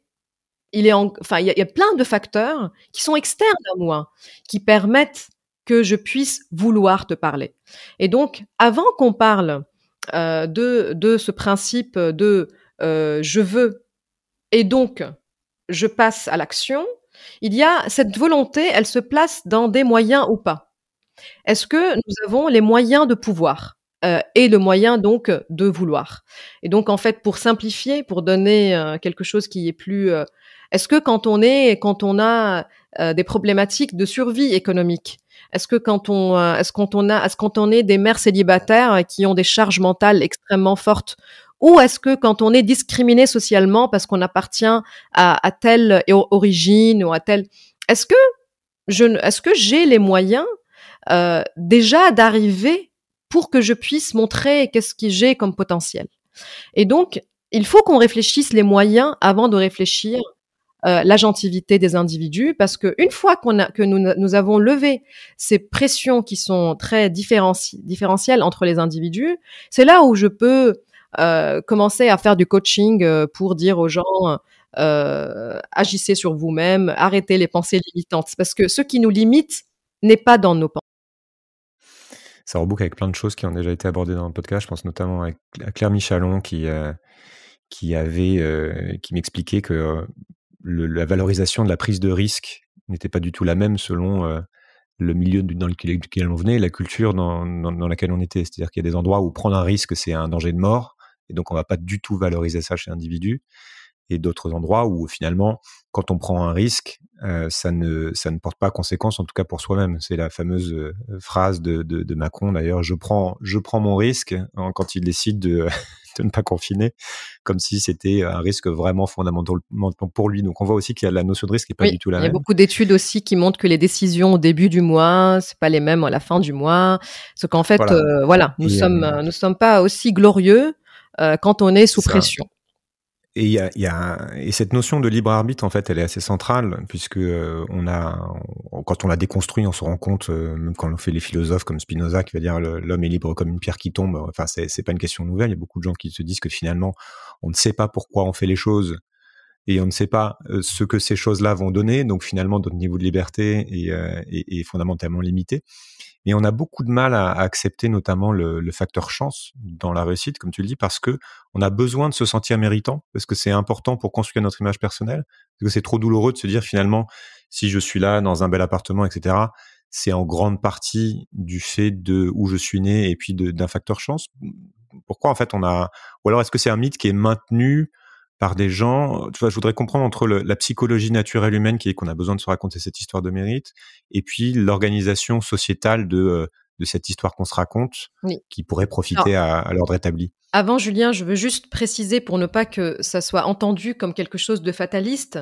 il est enfin, y, a, plein de facteurs qui sont externes à moi, qui permettent que je puisse vouloir te parler. Et donc, avant qu'on parle euh, de, ce principe de euh, je veux et donc je passe à l'action, il y a cette volonté, elle se place dans des moyens ou pas. Est-ce que nous avons les moyens de pouvoir euh, et le moyen donc de vouloir. Et donc en fait, pour simplifier, pour donner quelque chose qui est plus est-ce que quand on est, quand on a euh, des problématiques de survie économique, est-ce que quand on, euh, est-ce quand on a, est-ce quand on est des mères célibataires qui ont des charges mentales extrêmement fortes, ou est-ce que quand on est discriminé socialement parce qu'on appartient à, à telle euh, origine ou à telle, est-ce que je, est-ce que j'ai les moyens déjà d'arriver pour que je puisse montrer qu'est-ce que j'ai comme potentiel. Et donc, il faut qu'on réfléchisse les moyens avant de réfléchir euh, la l'agentivité des individus parce que une fois qu'on a, que nous, nous avons levé ces pressions qui sont très différenci différentielles entre les individus, c'est là où je peux euh, commencer à faire du coaching euh, pour dire aux gens agissez sur vous-même, arrêtez les pensées limitantes parce que ce qui nous limite n'est pas dans nos pensées ça reboucle avec plein de choses qui ont déjà été abordées dans le podcast. Je pense notamment à Claire Michalon qui, qui avait qui m'expliquait que la valorisation de la prise de risque n'était pas du tout la même selon euh, le milieu dans lequel on venait, la culture dans, laquelle on était. C'est-à-dire qu'il y a des endroits où prendre un risque, c'est un danger de mort, et donc on ne va pas du tout valoriser ça chez l'individu, et d'autres endroits où finalement, quand on prend un risque, euh, ça, ne, porte pas conséquence, en tout cas pour soi-même. C'est la fameuse euh, phrase de, Macron, d'ailleurs, je prends, mon risque, hein, quand il décide de, de ne pas confiner, comme si c'était un risque vraiment fondamentalement pour lui. Donc on voit aussi qu'il y a la notion de risque qui n'est pas du tout la même. Il y a beaucoup d'études aussi qui montrent que les décisions au début du mois, c'est pas les mêmes à la fin du mois. ce qu'en fait, voilà, euh, nous ne euh, sommes euh, sommes pas aussi glorieux quand on est sous pression. Et, cette notion de libre arbitre, en fait, elle est assez centrale, puisque euh, quand on la déconstruit, on se rend compte, euh, même quand on fait les philosophes comme Spinoza, qui va dire l'homme est libre comme une pierre qui tombe. Enfin, c'est pas une question nouvelle. Il y a beaucoup de gens qui se disent que finalement, on ne sait pas pourquoi on fait les choses, et on ne sait pas euh, ce que ces choses-là vont donner. Donc finalement, notre niveau de liberté est fondamentalement limité. Et on a beaucoup de mal à, accepter notamment le, facteur chance dans la réussite, comme tu le dis, parce que on a besoin de se sentir méritant, parce que c'est important pour construire notre image personnelle, parce que c'est trop douloureux de se dire finalement, si je suis là dans un bel appartement, etc., c'est en grande partie du fait de où je suis né et puis d'un facteur chance. Pourquoi en fait on a, ou alors est-ce que c'est un mythe qui est maintenu par des gens. Tu vois, je voudrais comprendre entre la psychologie naturelle humaine qui est qu'on a besoin de se raconter cette histoire de mérite et puis l'organisation sociétale de, euh, cette histoire qu'on se raconte qui pourrait profiter à, l'ordre établi. Avant, Julien, je veux juste préciser pour ne pas que ça soit entendu comme quelque chose de fataliste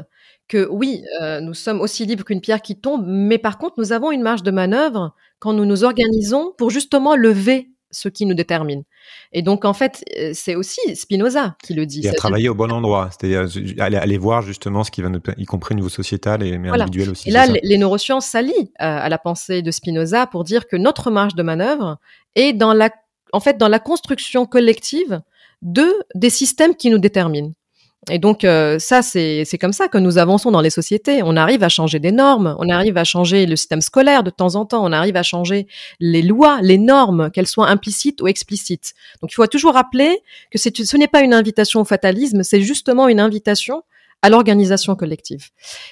que oui, euh, nous sommes aussi libres qu'une pierre qui tombe, mais par contre, nous avons une marge de manœuvre quand nous nous organisons pour justement lever ce qui nous détermine. Et donc, en fait, euh, c'est aussi Spinoza qui le dit. Il a travaillé au bon endroit, c'est-à-dire euh, aller, voir justement ce qui va nous, y compris au niveau sociétal et individuel aussi. Et là, les, neurosciences s'allient euh, à, la pensée de Spinoza pour dire que notre marge de manœuvre est dans la, en fait, dans la construction collective de des systèmes qui nous déterminent et donc euh, ça, c'est comme ça que nous avançons dans les sociétés. On arrive à changer des normes, on arrive à changer le système scolaire de temps en temps, on arrive à changer les lois, les normes, qu'elles soient implicites ou explicites. Donc il faut toujours rappeler que ce n'est pas une invitation au fatalisme, c'est justement une invitation à l'organisation collective.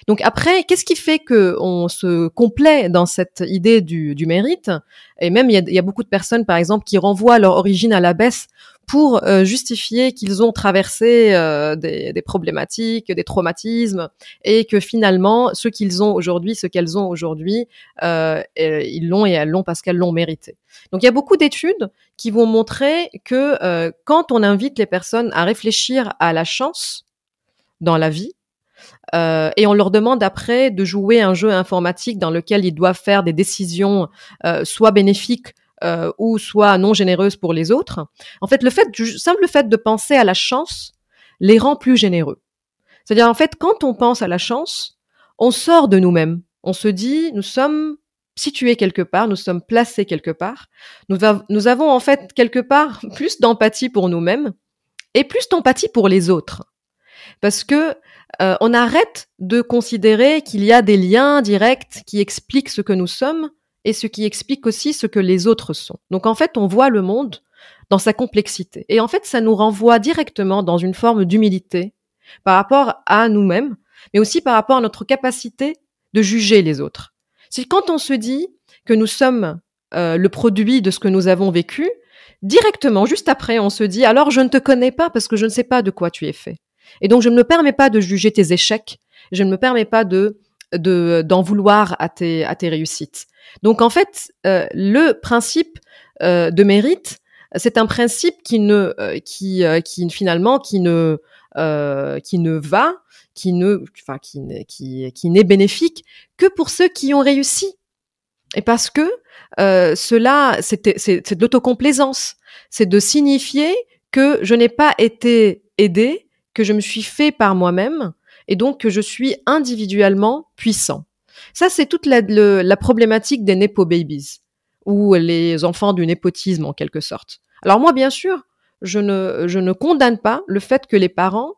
Donc après, qu'est-ce qui fait que on se complaît dans cette idée du, du mérite Et même il y, a, beaucoup de personnes, par exemple, qui renvoient leur origine à la baisse pour euh, justifier qu'ils ont traversé euh, des, des, problématiques, des traumatismes, et que finalement, ce qu'ils ont aujourd'hui, ce qu'elles ont aujourd'hui, euh, ils l'ont et elles l'ont parce qu'elles l'ont mérité. Donc il y a beaucoup d'études qui vont montrer que euh, quand on invite les personnes à réfléchir à la chance, dans la vie. Euh, et on leur demande après de jouer un jeu informatique dans lequel ils doivent faire des décisions euh, soit bénéfiques euh, ou soit non généreuses pour les autres. En fait, le simple fait de penser à la chance les rend plus généreux. C'est-à-dire en fait, quand on pense à la chance, on sort de nous-mêmes. On se dit, nous sommes situés quelque part, nous sommes placés quelque part. nous avons en fait quelque part plus d'empathie pour nous-mêmes et plus d'empathie pour les autres parce que euh, on arrête de considérer qu'il y a des liens directs qui expliquent ce que nous sommes et ce qui explique aussi ce que les autres sont. Donc en fait, on voit le monde dans sa complexité. Et en fait, ça nous renvoie directement dans une forme d'humilité par rapport à nous-mêmes, mais aussi par rapport à notre capacité de juger les autres. C'est quand on se dit que nous sommes euh, le produit de ce que nous avons vécu, directement, juste après, on se dit, alors je ne te connais pas parce que je ne sais pas de quoi tu es fait. Et donc, je ne me permets pas de juger tes échecs. Je ne me permets pas de d'en vouloir à tes, à tes réussites. Donc en fait, euh, le principe euh, de mérite, c'est un principe qui ne euh, qui qui finalement qui ne qui ne va qui ne enfin qui qui n'est bénéfique que pour ceux qui ont réussi et parce que cela c'est c'est de l'autocomplaisance c'est de signifier que je n'ai pas été aidé que je me suis fait par moi-même et donc que je suis individuellement puissant. Ça, c'est toute la, problématique des Nepo Babies ou les enfants du népotisme en quelque sorte. Alors moi, bien sûr, je ne, je ne condamne pas le fait que les parents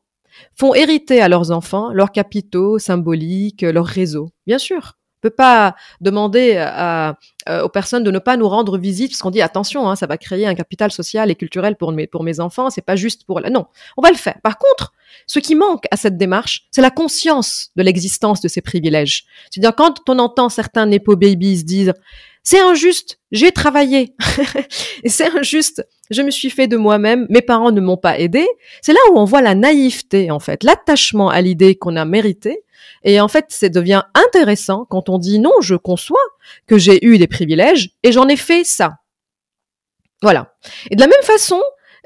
font hériter à leurs enfants leurs capitaux symboliques, leurs réseaux. Bien sûr ne peut pas demander euh, euh, aux personnes de ne pas nous rendre visite parce qu'on dit attention, hein, ça va créer un capital social et culturel pour mes, pour mes enfants, c'est pas juste pour la... Non, on va le faire. Par contre, ce qui manque à cette démarche, c'est la conscience de l'existence de ces privilèges. C'est-à-dire quand on entend certains népo babies dire c'est injuste, j'ai travaillé, et c'est injuste, je me suis fait de moi-même, mes parents ne m'ont pas aidé. C'est là où on voit la naïveté, en fait, l'attachement à l'idée qu'on a mérité. Et en fait, ça devient intéressant quand on dit non, je conçois que j'ai eu des privilèges et j'en ai fait ça. Voilà. Et de la même façon,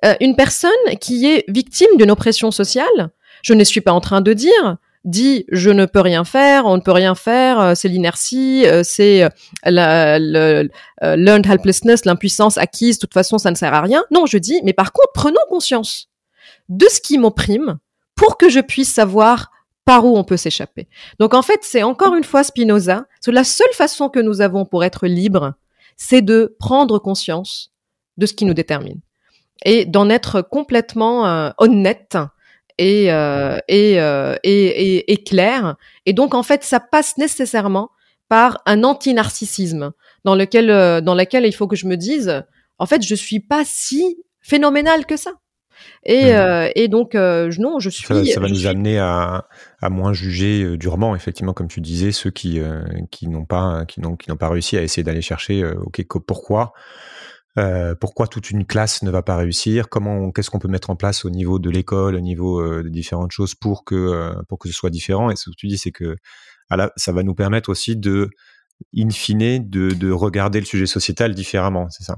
euh, une personne qui est victime d'une oppression sociale, je ne suis pas en train de dire dit je ne peux rien faire, on ne peut rien faire, euh, c'est l'inertie, euh, c'est euh, la, le learned helplessness, l'impuissance acquise, de toute façon ça ne sert à rien. Non, je dis mais par contre prenons conscience de ce qui m'opprime pour que je puisse savoir par où on peut s'échapper. Donc en fait, c'est encore une fois Spinoza, c'est la seule façon que nous avons pour être libre, c'est de prendre conscience de ce qui nous détermine et d'en être complètement honnête euh, euh, et, et, clair. Et donc, en fait, ça passe nécessairement par un anti-narcissisme dans lequel, euh, dans lequel il faut que je me dise, en fait, je suis pas si phénoménal que ça. Et, hmm. et donc, non, je suis. Ça, va nous amener à, moins juger durement, effectivement, comme tu disais, ceux qui, qui n'ont pas, qui n'ont, qui n'ont pas réussi à essayer d'aller chercher, ok, pourquoi euh, pourquoi toute une classe ne va pas réussir Comment, qu'est-ce qu'on peut mettre en place au niveau de l'école, au niveau euh, de différentes choses pour que euh, pour que ce soit différent Et ce que tu dis, c'est que ah ça va nous permettre aussi de in fine, de, de, regarder le sujet sociétal différemment, c'est ça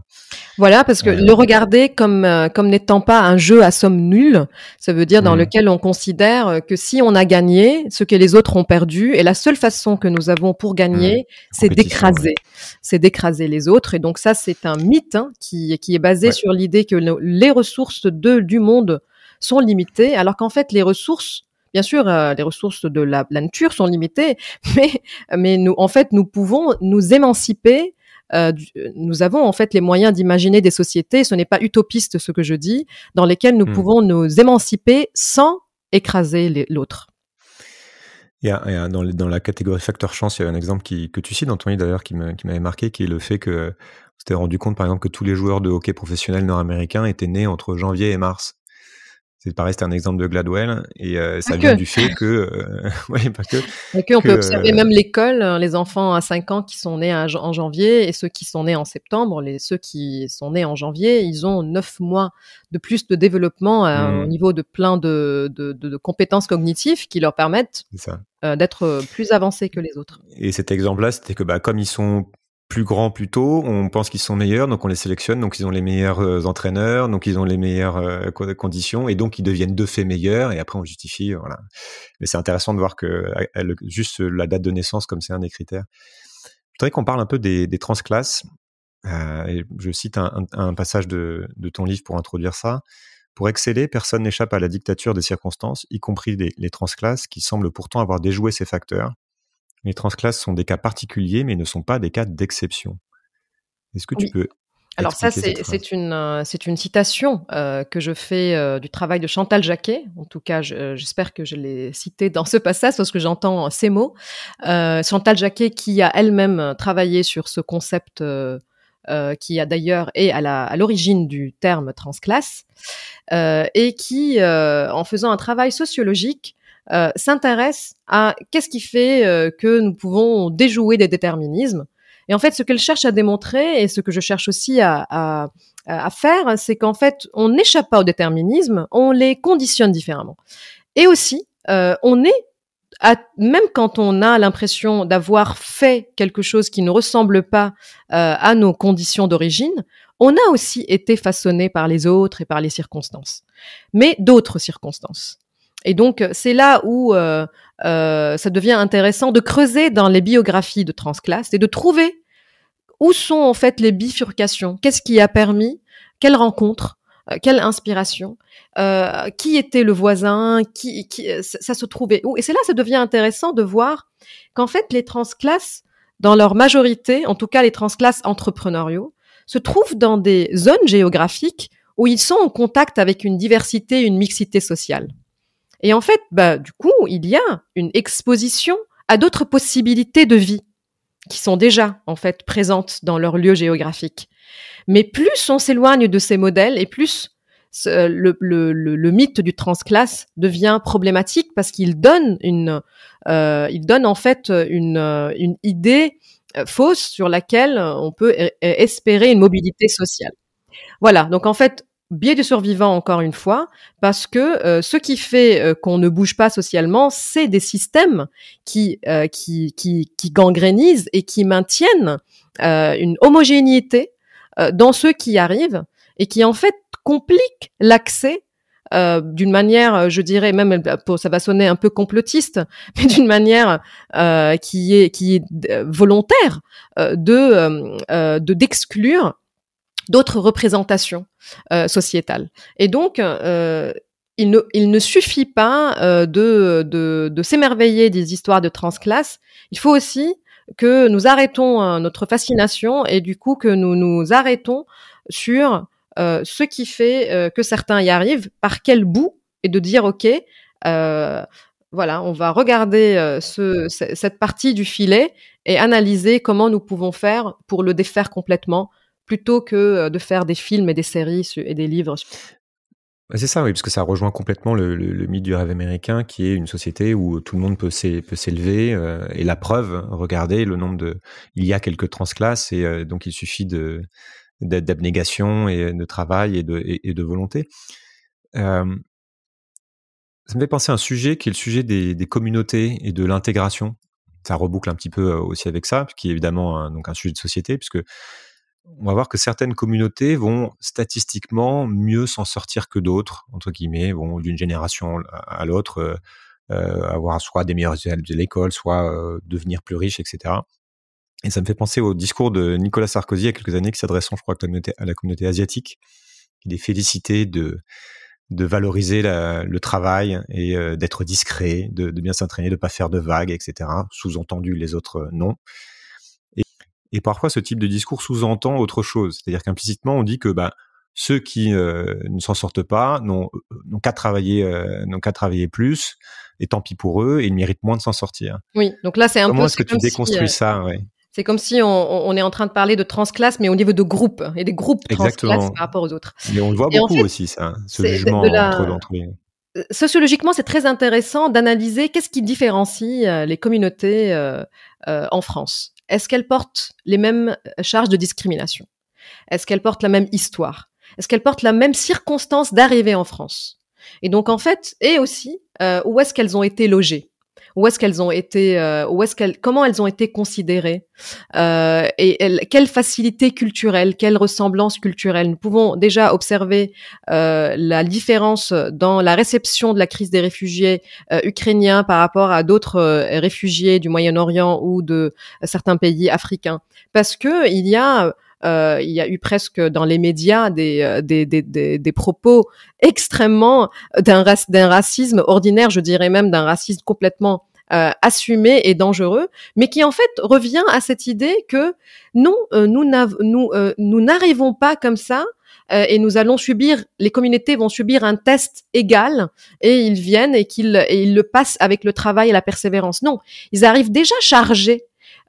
Voilà, parce que euh, le regarder comme, euh, comme n'étant pas un jeu à somme nulle, ça veut dire dans hmm. lequel on considère euh, que si on a gagné, ce que les autres ont perdu, et la seule façon que nous avons pour gagner, hmm. c'est d'écraser, c'est d'écraser les autres. Et donc ça, c'est un mythe hein, qui, qui est basé sur l'idée que les ressources de, du monde sont limitées, alors qu'en fait, les ressources Bien sûr, euh, les ressources de la, nature sont limitées, mais, mais nous, en fait, nous pouvons nous émanciper euh, euh, nous avons en fait les moyens d'imaginer des sociétés, ce n'est pas utopiste ce que je dis, dans lesquelles nous hmm. pouvons nous émanciper sans écraser l'autre. dans, la catégorie facteur chance, il y a un exemple que tu cites dans ton livre d'ailleurs qui m'avait marqué, qui est le fait que tu t'es rendu compte par exemple que tous les joueurs de hockey professionnel nord-américains étaient nés entre janvier et mars. C'est pareil, c'est un exemple de Gladwell, et euh, ça vient du fait que, euh, que. on peut observer euh, même l'école, hein, les enfants à 5 ans qui sont nés en janvier et ceux qui sont nés en septembre, les ceux qui sont nés en janvier, ils ont 9 mois de plus de développement mmh. au niveau de plein de, compétences cognitives qui leur permettent d'être plus avancés que les autres. Et cet exemple-là, c'était que bah, comme ils sont plus grands plus tôt, on pense qu'ils sont meilleurs, donc on les sélectionne, donc ils ont les meilleurs euh, entraîneurs, donc ils ont les meilleures euh, conditions, et donc ils deviennent de fait meilleurs, et après on justifie, euh, voilà. Mais c'est intéressant de voir que juste la date de naissance, comme c'est un des critères. Je voudrais qu'on parle un peu des, transclasses. je cite un, passage de, ton livre pour introduire ça. Pour exceller, personne n'échappe à la dictature des circonstances, y compris les transclasses qui semblent pourtant avoir déjoué ces facteurs les transclasses sont des cas particuliers, mais ne sont pas des cas d'exception. Est-ce que tu peux alors ça, c'est une, euh, une, citation euh, que je fais euh, du travail de Chantal Jacquet. En tout cas, j'espère que je l'ai citée dans ce passage parce que j'entends ces mots. Chantal Jacquet qui a elle-même travaillé sur ce concept qui a d'ailleurs est à l'origine du terme transclasse et qui, en faisant un travail sociologique, euh, s'intéresse à qu'est-ce qui fait euh, que nous pouvons déjouer des déterminismes. Et en fait, ce qu'elle cherche à démontrer et ce que je cherche aussi à, faire, c'est qu'en fait, on n'échappe pas au déterminisme, on les conditionne différemment. Et aussi, euh, on est même quand on a l'impression d'avoir fait quelque chose qui ne ressemble pas à nos conditions d'origine, on a aussi été façonné par les autres et par les circonstances, mais d'autres circonstances. Et donc, euh, c'est là où euh, euh, ça devient intéressant de creuser dans les biographies de transclasses et de trouver où sont en fait les bifurcations, qu'est-ce qui a permis, quelles rencontres, quelle inspiration, qui était le voisin, qui, qui ça se trouvait où. Et c'est là ça devient intéressant de voir qu'en fait, les transclasses, dans leur majorité, en tout cas les transclasses entrepreneuriaux, se trouvent dans des zones géographiques où ils sont en contact avec une diversité, une mixité sociale. Et en fait, bah, du coup, il y a une exposition à d'autres possibilités de vie qui sont déjà en fait présentes dans leur lieu géographique. Mais plus on s'éloigne de ces modèles et plus euh, le, mythe du transclasse devient problématique parce qu'il donne une, euh, il donne en fait une idée euh, fausse sur laquelle on peut espérer une mobilité sociale. Voilà. Donc en fait, biais du survivant encore une fois, parce que euh, ce qui fait euh, qu'on ne bouge pas socialement, c'est des systèmes qui, euh, qui, qui, gangrénisent et qui maintiennent une homogénéité dans ceux qui arrivent et qui en fait compliquent l'accès d'une manière, je dirais même, ça va sonner un peu complotiste, mais d'une manière qui est qui est volontaire de de d'exclure d'autres représentations euh, sociétales. Et donc, euh, il, ne, suffit pas euh, de, de, s'émerveiller des histoires de transclasse, il faut aussi que nous arrêtons hein, notre fascination et du coup que nous nous arrêtons sur ce qui fait que certains y arrivent, par quel bout, et de dire, OK, voilà, on va regarder cette partie du filet et analyser comment nous pouvons faire pour le défaire complètement plutôt que de faire des films et des séries et des livres. Bah, c'est ça, oui, parce que ça rejoint complètement le, le, mythe du rêve américain, qui est une société où tout le monde peut s'élever. et la preuve, regardez le nombre de, il y a quelques transclasses, et donc il suffit de d'abnégation et de travail et de, et, de volonté. ça me fait penser à un sujet qui est le sujet des, communautés et de l'intégration. Ça reboucle un petit peu aussi avec ça, qui est évidemment donc un sujet de société, puisque on va voir que certaines communautés vont statistiquement mieux s'en sortir que d'autres, entre guillemets, vont d'une génération à l'autre euh, euh, avoir soit des meilleurs résultats de l'école, soit euh, devenir plus riches, etc. Et ça me fait penser au discours de Nicolas Sarkozy il y a quelques années qui s'adressant, je crois, à la communauté, à la communauté asiatique. Il est félicité de, de valoriser le travail et d'être discret, de, de bien s'entraîner, de ne pas faire de vagues, etc. Sous-entendu, les autres, non. Et parfois, ce type de discours sous-entend autre chose. C'est-à-dire qu'implicitement, on dit que bah, ceux qui euh, ne s'en sortent pas n'ont euh, qu'à travailler, euh, travailler plus, et tant pis pour eux, et ils méritent moins de s'en sortir. Oui, donc là, c'est un Comment peu. Comment est-ce que tu déconstruis ça C'est comme si on, est en train de parler de transclasse, mais au niveau de groupes, et des groupes transclasses par rapport aux autres. Mais on le voit beaucoup aussi, ça, ce jugement entre, sociologiquement, c'est très intéressant d'analyser qu'est-ce qui différencie les communautés en France. Est-ce qu'elles portent les mêmes euh, charges de discrimination Est-ce qu'elles portent la même histoire Est-ce qu'elles portent la même circonstance d'arrivée en France Et donc en fait, et aussi, euh, où est-ce qu'elles ont été logées où est-ce qu'elles ont été, euh, où est-ce qu'elles, comment elles ont été considérées, euh, et quelle facilité culturelle, quelle ressemblance culturelle. Nous pouvons déjà observer euh, la différence dans la réception de la crise des réfugiés euh, ukrainiens par rapport à d'autres euh, réfugiés du Moyen-Orient ou de certains pays africains, parce que il y a euh, il y a eu presque dans les médias des, euh, des, des, des, propos extrêmement d'un racisme ordinaire, je dirais même d'un racisme complètement euh, assumé et dangereux, mais qui en fait revient à cette idée que non, nous nous n'arrivons pas comme ça et nous allons subir, les communautés vont subir un test égal et ils viennent et qu'ils ils le passent avec le travail et la persévérance. Non, ils arrivent déjà chargés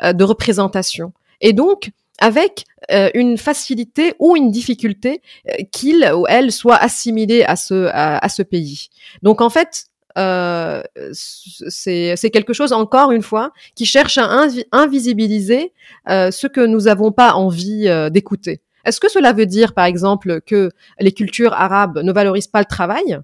de représentation et donc avec euh, une facilité ou une difficulté euh, qu'il ou elle soit assimilé à ce, à, ce pays. Donc en fait, euh, c'est quelque chose encore une fois qui cherche à invisibiliser euh, ce que nous n'avons pas envie d'écouter. Est-ce que cela veut dire, par exemple, que les cultures arabes ne valorisent pas le travail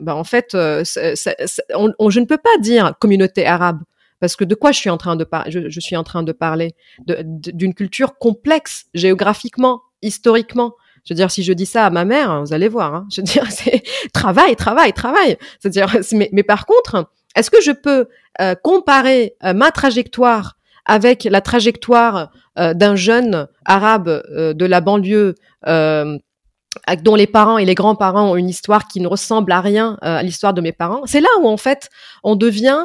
ben, En fait, je ne peux pas dire communauté arabe parce que de quoi je suis en train de, je, suis en train de parler D'une culture complexe géographiquement, historiquement. Je veux dire, si je dis ça à ma mère, vous allez voir. Hein. je veux dire, c'est travail, travail, travail. C'est-à-dire, mais, par contre, est-ce que je peux euh, comparer euh, ma trajectoire avec la trajectoire euh, d'un jeune arabe de la banlieue dont les parents et les grands-parents ont une histoire qui ne ressemble à rien à l'histoire de mes parents, c'est là où en fait on devient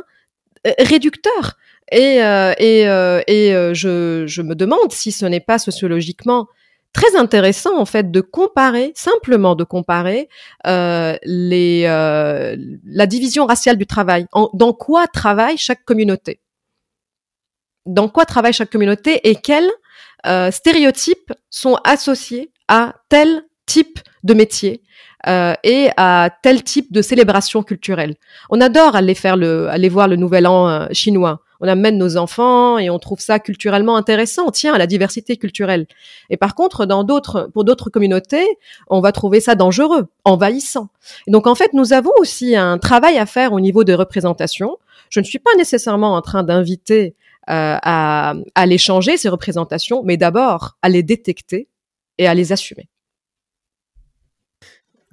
euh, réducteur. Et, euh, et, euh, et je, je, me demande si ce n'est pas sociologiquement très intéressant en fait de comparer simplement de comparer les la division raciale du travail. dans quoi travaille chaque communauté Dans quoi travaille chaque communauté et quels stéréotypes sont associés à tel type de métier euh, et à tel type de célébration culturelle. On adore aller faire le, aller voir le Nouvel An euh, chinois. On amène nos enfants et on trouve ça culturellement intéressant. On tient à la diversité culturelle. Et par contre, dans d'autres, pour d'autres communautés, on va trouver ça dangereux, envahissant. donc en fait, nous avons aussi un travail à faire au niveau de représentations. Je ne suis pas nécessairement en train d'inviter euh, à, à changer, ces représentations, mais d'abord à les détecter et à les assumer.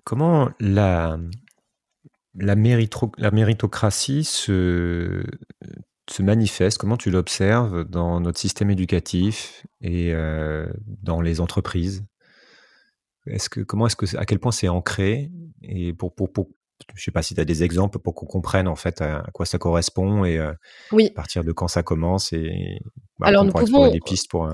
Comment la, la, méritocratie se, se manifeste Comment tu l'observes dans notre système éducatif et euh, dans les entreprises est-ce que, comment est-ce que, à quel point c'est ancré et pour, pour, je sais pas si tu as des exemples pour qu'on comprenne en fait à quoi ça correspond et euh, à partir de quand ça commence et bah, Alors, nous pouvons, des pistes pour.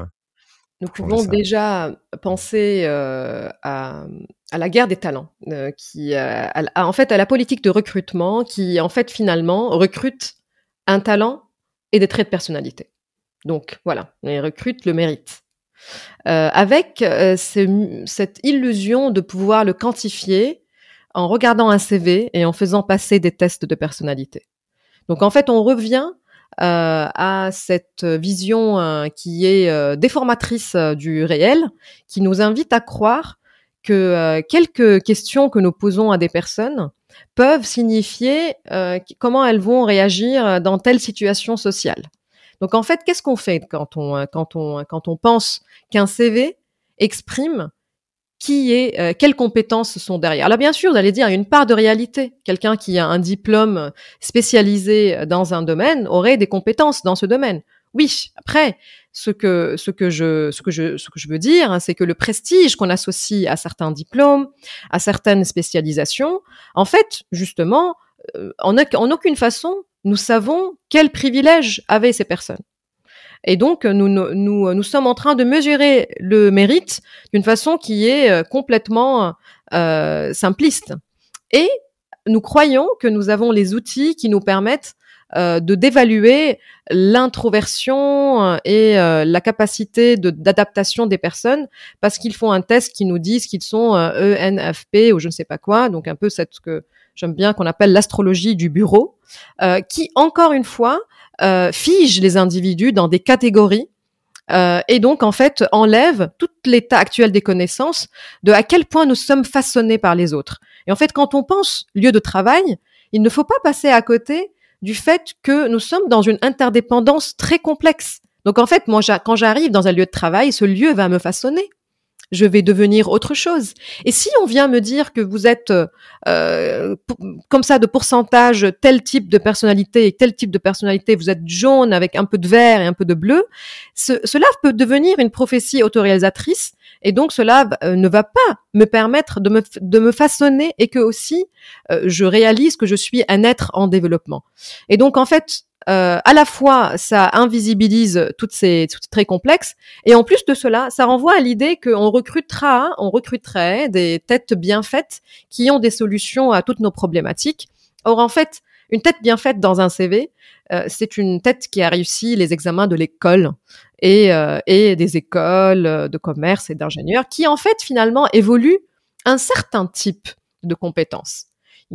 Nous pouvons déjà penser euh, à, la guerre des talents, euh, qui, euh, en fait, à la politique de recrutement qui, en fait, finalement, recrute un talent et des traits de personnalité. Donc voilà, les recrute le mérite. avec cette illusion de pouvoir le quantifier en regardant un CV et en faisant passer des tests de personnalité. Donc en fait, on revient euh, à cette vision euh, qui est euh, déformatrice du réel, qui nous invite à croire que quelques questions que nous posons à des personnes peuvent signifier comment elles vont réagir dans telle situation sociale. Donc en fait, qu'est-ce qu'on fait quand on, quand on pense qu'un CV exprime qui est, euh, quelles compétences sont derrière. Alors bien sûr, vous allez dire une part de réalité. Quelqu'un qui a un diplôme spécialisé dans un domaine aurait des compétences dans ce domaine. Oui, après, ce que ce que je ce que je ce que je veux dire, hein, c'est que le prestige qu'on associe à certains diplômes, à certaines spécialisations, en fait, justement, euh, en, en aucune façon, nous savons quels privilèges avaient ces personnes. Et donc, euh, nous, nous, euh, nous sommes en train de mesurer le mérite d'une façon qui est euh, complètement simpliste. Et nous croyons que nous avons les outils qui nous permettent de d'évaluer l'introversion et la capacité d'adaptation des personnes parce qu'ils font un test qui nous dit qu'ils sont ENFP e ou je ne sais pas quoi, donc un peu cette que j'aime bien qu'on appelle l'astrologie du bureau, euh, qui encore une fois euh, fige les individus dans des catégories euh, et donc en fait enlève tout l'état actuel des connaissances de à quel point nous sommes façonnés par les autres. Et en fait, quand on pense lieu de travail, il ne faut pas passer à côté du fait que nous sommes dans une interdépendance très complexe. Donc en fait, moi, quand j'arrive dans un lieu de travail, ce lieu va me façonner je vais devenir autre chose. Et si on vient me dire que vous êtes euh, comme ça de pourcentage tel type de personnalité et tel type de personnalité, vous êtes jaune avec un peu de vert et un peu de bleu, cela peut devenir une prophétie autoréalisatrice et donc cela euh, ne va pas me permettre de me, de me façonner et que aussi euh, je réalise que je suis un être en développement. Et donc en fait, euh, à la fois ça invisibilise toutes ces, toutes très complexes, et en plus de cela, ça renvoie à l'idée qu'on recrutera, on recruterait des têtes bien faites qui ont des solutions à toutes nos problématiques. Or, en fait, une tête bien faite dans un CV, euh, c'est une tête qui a réussi les examens de l'école et, euh, et des écoles de commerce et d'ingénieurs, qui en fait finalement évoluent un certain type de compétences.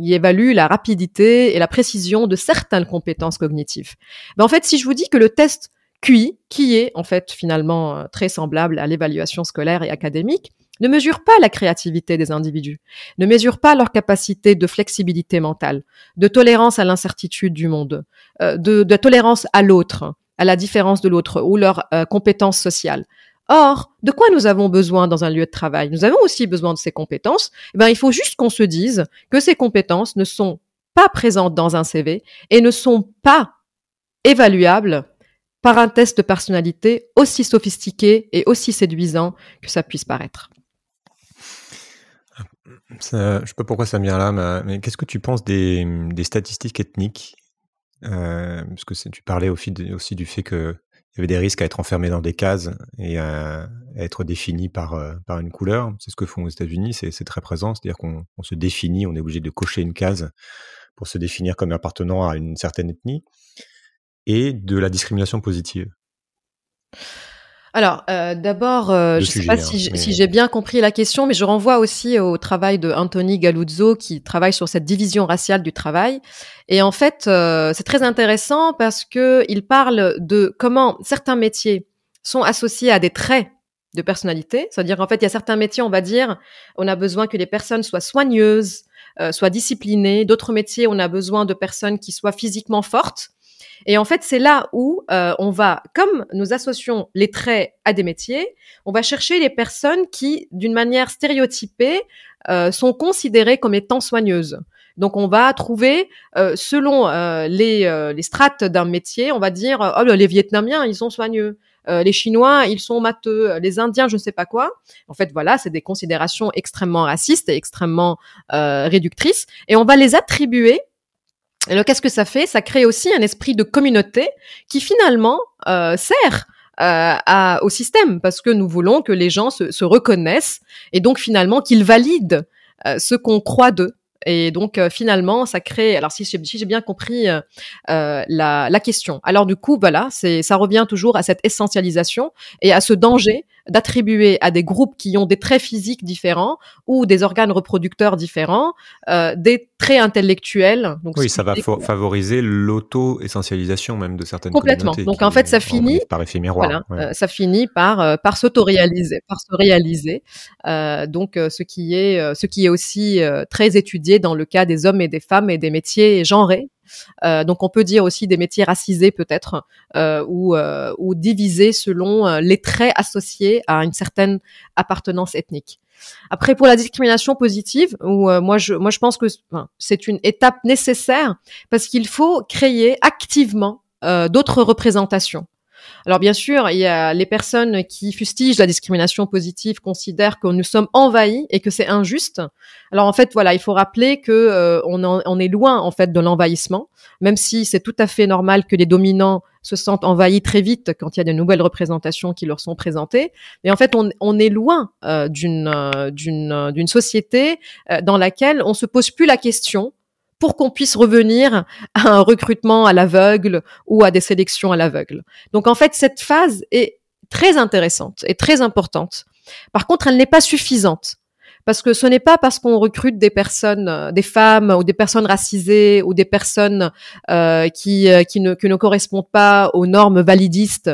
Il évalue la rapidité et la précision de certaines compétences cognitives. Ben, en fait, si je vous dis que le test QI, qui est en fait finalement euh, très semblable à l'évaluation scolaire et académique, ne mesure pas la créativité des individus, ne mesure pas leur capacité de flexibilité mentale, de tolérance à l'incertitude du monde, euh, de, tolérance à l'autre, à la différence de l'autre ou leurs euh, compétences sociales. Or, de quoi nous avons besoin dans un lieu de travail Nous avons aussi besoin de ces compétences. Eh ben, il faut juste qu'on se dise que ces compétences ne sont pas présentes dans un CV et ne sont pas évaluables par un test de personnalité aussi sophistiqué et aussi séduisant que ça puisse paraître. je ne sais pas pourquoi ça me vient là, mais, qu'est-ce que tu penses des, statistiques ethniques euh, Parce que tu parlais aussi du fait que il y avait des risques à être enfermé dans des cases et à, être défini par, euh, par une couleur. C'est ce que font aux États-Unis, c'est très présent, c'est-à-dire qu'on se définit, on est obligé de cocher une case pour se définir comme appartenant à une certaine ethnie, et de la discrimination positive. Alors, euh, d'abord, euh, je ne sais pas si, hein, j'ai bien compris la question, mais je renvoie aussi au travail de Anthony Galuzzo qui travaille sur cette division raciale du travail. Et en fait, euh, c'est très intéressant parce que il parle de comment certains métiers sont associés à des traits de personnalité. C'est-à-dire qu'en fait, il y a certains métiers, on va dire, on a besoin que les personnes soient soigneuses, soient disciplinées. D'autres métiers, on a besoin de personnes qui soient physiquement fortes. Et en fait, c'est là où euh, on va, comme nous associons les traits à des métiers, on va chercher les personnes qui, d'une manière stéréotypée, euh, sont considérées comme étant soigneuses. Donc on va trouver euh, selon les, strates d'un métier, on va dire oh les Vietnamiens ils sont soigneux. les Chinois, ils sont matheux. Les Indiens, je ne sais pas quoi. En fait, voilà, c'est des considérations extrêmement racistes et extrêmement réductrices. Et on va les attribuer alors qu'est-ce que ça fait Ça crée aussi un esprit de communauté qui finalement euh, sert euh, à, au système parce que nous voulons que les gens se, se reconnaissent et donc finalement qu'ils valident euh, ce qu'on croit d'eux. Et donc euh, finalement, ça crée. Alors si j'ai bien compris euh, euh, la, la, question. Alors du coup, voilà, c'est ça revient toujours à cette essentialisation et à ce danger d'attribuer à des groupes qui ont des traits physiques différents ou des organes reproducteurs différents, euh, des traits intellectuels. Donc oui, ça va favoriser l'auto-essentialisation même de certaines Complètement. donc en fait, ça finit par euh, ça finit par euh, par sauto par se réaliser. donc ce qui est ce qui est aussi très étudié dans le cas des hommes et des femmes et des métiers genrés euh, donc on peut dire aussi des métiers racisés peut-être euh, euh, ou, divisés selon les traits associés à une certaine appartenance ethnique. Après, pour la discrimination positive, moi je pense que c'est une étape nécessaire parce qu'il faut créer activement d'autres représentations. Alors bien sûr, il y a les personnes qui fustigent la discrimination positive, considèrent que nous sommes envahis et que c'est injuste. Alors en fait, voilà, il faut rappeler que euh, on, est loin en fait de l'envahissement, même si c'est tout à fait normal que les dominants se sentent envahis très vite quand il y a de nouvelles représentations qui leur sont présentées. Mais en fait, on, est loin euh, d'une euh, d'une d'une société dans laquelle on se pose plus la question pour qu'on puisse revenir à un recrutement à l'aveugle ou à des sélections à l'aveugle. Donc en fait, cette phase est très intéressante et très importante. Par contre, elle n'est pas suffisante. Parce que ce n'est pas parce qu'on recrute des personnes, euh, des femmes ou des personnes racisées ou des personnes euh, qui, euh, qui, ne, qui ne correspondent pas aux normes validistes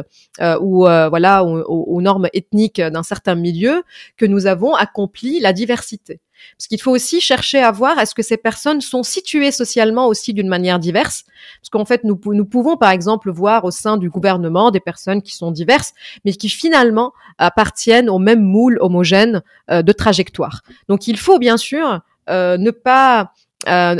ou voilà aux normes ethniques d'un certain milieu que nous avons accompli la diversité. Parce qu'il faut aussi chercher à voir est-ce que ces personnes sont situées socialement aussi d'une manière diverse. Parce qu'en fait, nous, pouvons par exemple voir au sein du gouvernement des personnes qui sont diverses, mais qui finalement appartiennent au même moule homogène euh, de trajectoire. Donc il faut bien sûr euh, ne pas euh,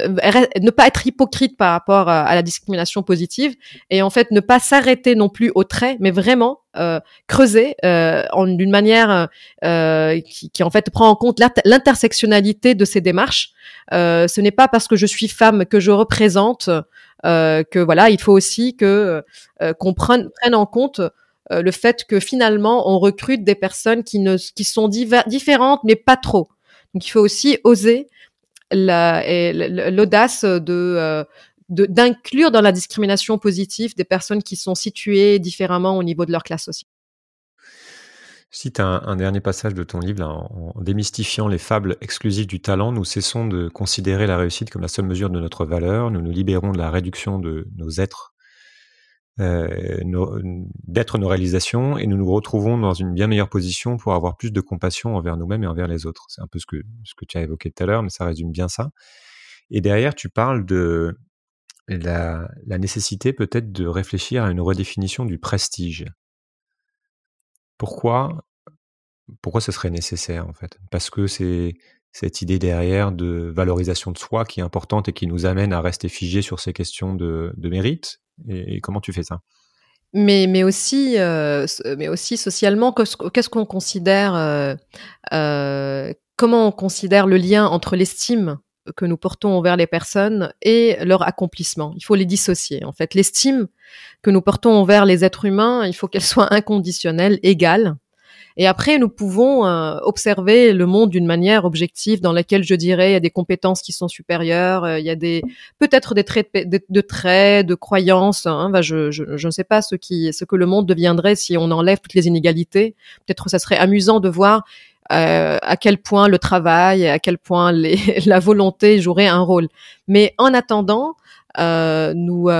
ne pas être hypocrite par rapport euh, à la discrimination positive et en fait ne pas s'arrêter non plus au trait, mais vraiment euh, creuser en d'une manière qui, en fait prend en compte l'intersectionnalité de ces démarches. ce n'est pas parce que je suis femme que je représente que voilà, il faut aussi que qu'on prenne, en compte le fait que finalement on recrute des personnes qui ne qui sont différentes mais pas trop. Donc il faut aussi oser l'audace euh, de d'inclure dans la discrimination positive des personnes qui sont situées différemment au niveau de leur classe sociale. cite un, dernier passage de ton livre, en, démystifiant les fables exclusives du talent, nous cessons de considérer la réussite comme la seule mesure de notre valeur, nous nous libérons de la réduction de nos êtres euh, d'être nos réalisations et nous nous retrouvons dans une bien meilleure position pour avoir plus de compassion envers nous-mêmes et envers les autres. C'est un peu ce que, ce que tu as évoqué tout à l'heure, mais ça résume bien ça. Et derrière, tu parles de la, la nécessité peut-être de réfléchir à une redéfinition du prestige. Pourquoi pourquoi ce serait nécessaire en fait Parce que c'est cette idée derrière de valorisation de soi qui est importante et qui nous amène à rester figés sur ces questions de, mérite et, comment tu fais ça mais, aussi, euh, mais aussi socialement, qu'est-ce qu'on considère, euh, euh, comment on considère le lien entre l'estime que nous portons envers les personnes et leur accomplissement. Il faut les dissocier. En fait, l'estime que nous portons envers les êtres humains, il faut qu'elle soit inconditionnelle, égale, et après, nous pouvons euh, observer le monde d'une manière objective, dans laquelle je dirais il y a des compétences qui sont supérieures, euh, il y a des peut-être des traits de, traits, de croyances. Hein, je, je, je, ne sais pas ce qui, ce que le monde deviendrait si on enlève toutes les inégalités. Peut-être ça serait amusant de voir. Euh, à quel point le travail, à quel point les, la volonté jouerait un rôle. Mais en attendant, nous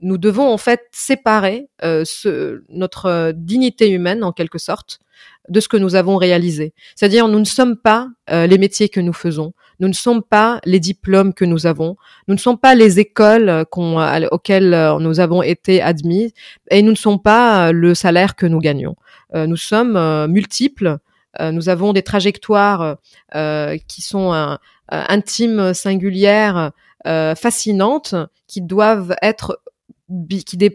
nous, devons en fait séparer euh, ce, notre euh, dignité humaine en quelque sorte de ce que nous avons réalisé. C'est-à-dire, nous ne sommes pas euh, les métiers que nous faisons, nous ne sommes pas les diplômes que nous avons, nous ne sommes pas les écoles auxquelles nous avons été admis, et nous ne sommes pas le salaire que nous gagnons. nous sommes multiples, nous avons des trajectoires qui sont intimes, singulières, fascinantes, qui doivent être qui dé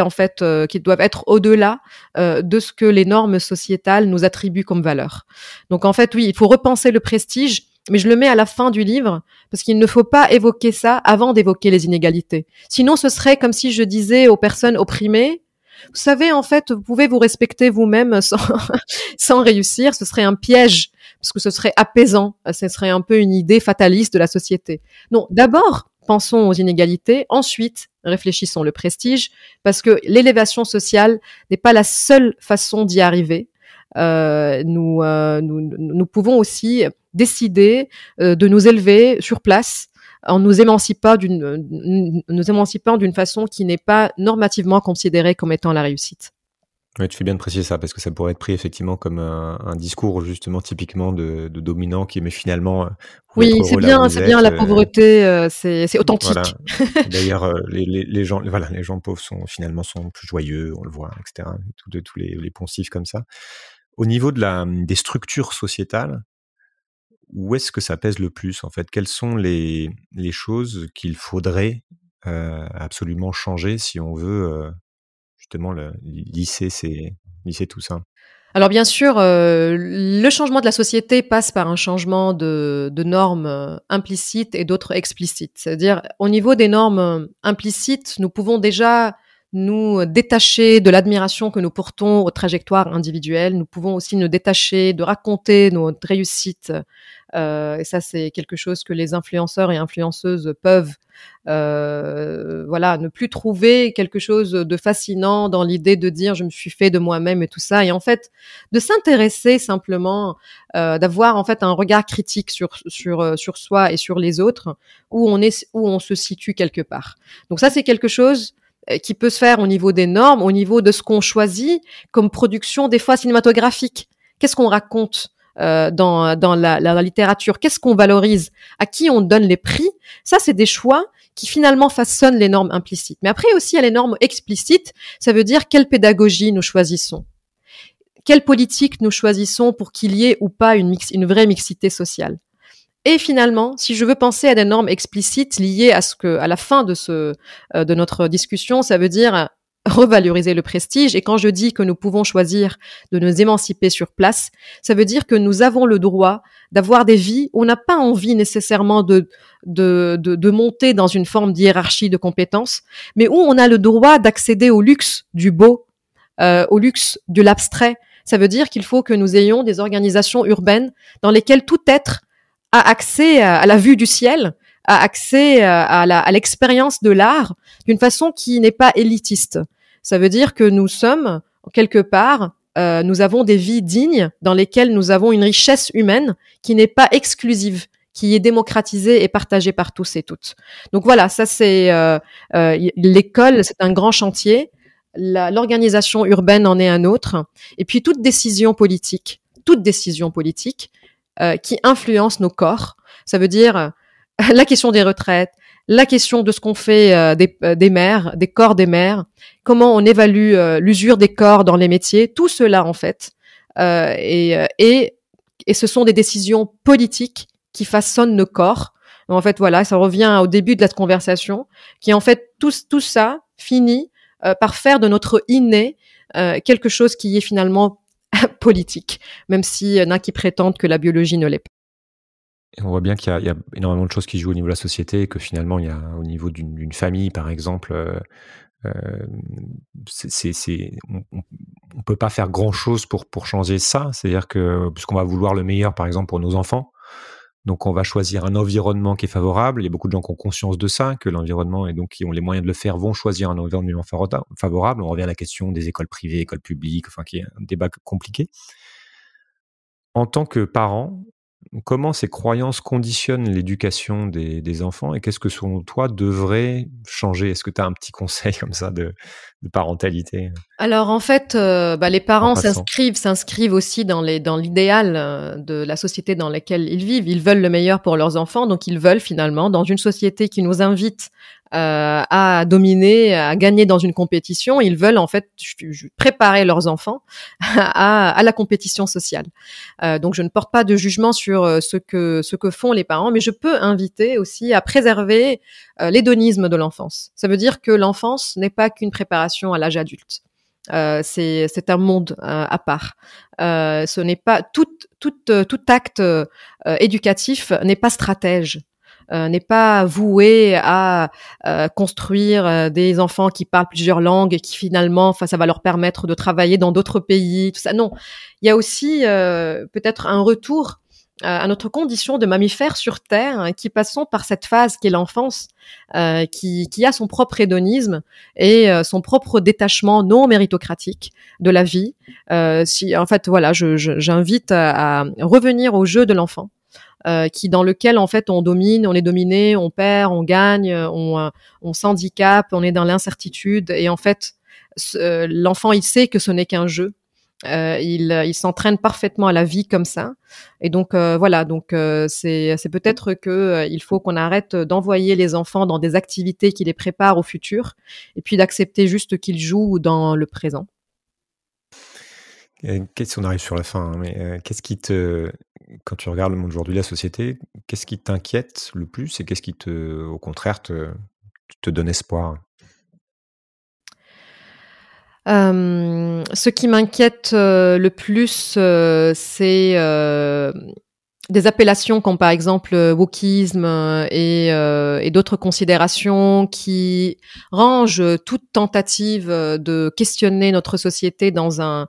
en fait, euh, qui doivent être au-delà euh, de ce que les normes sociétales nous attribuent comme valeur. Donc en fait, oui, il faut repenser le prestige, mais je le mets à la fin du livre parce qu'il ne faut pas évoquer ça avant d'évoquer les inégalités. Sinon, ce serait comme si je disais aux personnes opprimées, vous savez, en fait, vous pouvez vous respecter vous-même sans, sans réussir. Ce serait un piège, parce que ce serait apaisant. Ce serait un peu une idée fataliste de la société. Non, d'abord, pensons aux inégalités. Ensuite, réfléchissons le prestige, parce que l'élévation sociale n'est pas la seule façon d'y arriver. Euh, nous, euh, nous, nous, pouvons aussi décider euh, de nous élever sur place en nous émancipant d'une nous émancipant d'une façon qui n'est pas normativement considérée comme étant la réussite. Oui, tu fais bien de préciser ça parce que ça pourrait être pris effectivement comme un, discours justement typiquement de, dominant qui met finalement euh, oui c'est bien c'est bien la euh, pauvreté euh, c'est authentique d'ailleurs les, gens voilà les gens pauvres sont finalement sont plus joyeux on le voit etc tous de tous les, les poncifs comme ça au niveau de la hum, des structures sociétales où est-ce que ça pèse le plus en fait Quelles sont les, les choses qu'il faudrait absolument changer si on veut justement le, lycée, c'est tout ça alors bien sûr, euh, le changement de la société passe par un changement de normes euh, implicites et d'autres explicites. C'est-à-dire, au niveau des normes euh, implicites, nous pouvons déjà nous détacher de l'admiration que nous portons aux trajectoires individuelles. Nous pouvons aussi nous détacher de raconter notre réussite. Euh, et ça, c'est quelque chose que les influenceurs et influenceuses peuvent, euh, voilà, ne plus trouver quelque chose de fascinant dans l'idée de dire je me suis fait de moi-même et tout ça. Et en fait, de s'intéresser simplement, euh, d'avoir en fait un regard critique sur sur sur soi et sur les autres, où on est, où on se situe quelque part. Donc ça, c'est quelque chose euh, qui peut se faire au niveau des normes, au niveau de ce qu'on choisit comme production, des fois cinématographique. Qu'est-ce qu'on raconte euh, dans, la, littérature Qu'est-ce qu'on valorise À qui on donne les prix Ça, c'est des choix qui finalement façonnent les normes implicites. Mais après aussi, il y a les normes explicites. Ça veut dire quelle pédagogie nous choisissons quelle politique nous choisissons pour qu'il y ait ou pas une vraie mixité sociale. Et finalement, si je veux penser à des normes explicites liées à ce que, à la fin de ce, euh, de notre discussion, ça veut dire revaloriser le prestige. Et quand je dis que nous pouvons choisir de nous émanciper sur place, ça veut dire que nous avons le droit d'avoir des vies où on n'a pas envie nécessairement de, de, de, monter dans une forme d'hierarchie de compétences, mais où on a le droit d'accéder au luxe du beau, euh, au luxe de l'abstrait. Ça veut dire qu'il faut que nous ayons des organisations urbaines dans lesquelles tout être a accès à, la vue du ciel, a accès euh, à, la, l'expérience de l'art d'une façon qui n'est pas élitiste. Ça veut dire que nous sommes, quelque part, euh, nous avons des vies dignes dans lesquelles nous avons une richesse humaine qui n'est pas exclusive, qui est démocratisée et partagée par tous et toutes. Donc voilà, ça c'est euh, l'école, c'est un grand chantier. l'organisation urbaine en est un autre. Et puis toute décision politique, toute décision politique euh, qui influencent nos corps. Ça veut dire euh, la question des retraites, la question de ce qu'on fait euh, des, des mères, des corps des mères, comment on évalue l'usure des corps dans les métiers, tout cela en fait. et, et, et ce sont des décisions politiques qui façonnent nos corps. en fait, voilà, ça revient au début de la conversation, qui en fait tout, tout ça finit par faire de notre inné quelque chose qui est finalement politique, même s'il y en euh, a qui prétendent que la biologie ne l'est pas. on voit bien qu'il y, a énormément de choses qui jouent au niveau de la société, et que finalement, il y a au niveau d'une famille, par exemple, euh, euh, on, ne peut pas faire grand chose pour, pour changer ça. C'est-à-dire que, puisqu'on va vouloir le meilleur, par exemple, pour nos enfants, donc on va choisir un environnement qui est favorable. Il y a beaucoup de gens qui ont conscience de ça, que l'environnement et donc qui ont les moyens de le faire vont choisir un environnement favorable. On revient à la question des écoles privées, écoles publiques, enfin qui est un débat compliqué. En tant que parent, comment ces croyances conditionnent l'éducation des, enfants et qu'est-ce que selon toi devrait changer Est-ce que tu as un petit conseil comme ça de, parentalité euh? Alors en fait, euh, bah, les parents s'inscrivent, s'inscrivent aussi dans l'idéal dans euh, de la société dans laquelle ils vivent. Ils veulent le meilleur pour leurs enfants, donc ils veulent finalement dans une société qui nous invite euh, à dominer, à gagner dans une compétition. Ils veulent en fait préparer leurs enfants à, à la compétition sociale. Euh, donc je ne porte pas de jugement sur euh, ce que ce que font les parents, mais je peux inviter aussi à préserver l'hédonisme de l'enfance. Ça veut dire que l'enfance n'est pas qu'une préparation à l'âge adulte. Euh, c'est un monde à part. Euh, ce n'est pas tout, tout, tout acte éducatif n'est pas stratège. Euh, n'est pas voué à euh, construire euh, des enfants qui parlent plusieurs langues et qui finalement, ça va leur permettre de travailler dans d'autres pays, tout ça. Non, il y a aussi peut-être un retour à notre condition de mammifère sur Terre, qui passons par cette phase qui est l'enfance, qui, a son propre hédonisme et son propre détachement non méritocratique de la vie. si, en fait, voilà, j'invite je, j'invite à revenir au jeu de l'enfant euh, qui dans lequel en fait on domine, on est dominé, on perd, on gagne, euh, on, euh, on s'handicape, on est dans l'incertitude et en fait l'enfant il sait que ce n'est qu'un jeu. il, il s'entraîne parfaitement à la vie comme ça. Et donc voilà, donc c'est peut-être que il faut qu'on arrête d'envoyer les enfants dans des activités qui les préparent au futur, et puis d'accepter juste qu'ils jouent dans le présent. Qu'est-ce qu'on arrive sur la fin hein, Mais qu'est-ce qui te quand tu regardes le monde aujourd'hui, la société, qu'est-ce qui t'inquiète le plus et qu'est-ce qui, te, au contraire, te, donne espoir ce qui m'inquiète le plus, c'est des appellations comme par exemple wokisme et, d'autres considérations qui rangent toute tentative de questionner notre société dans un,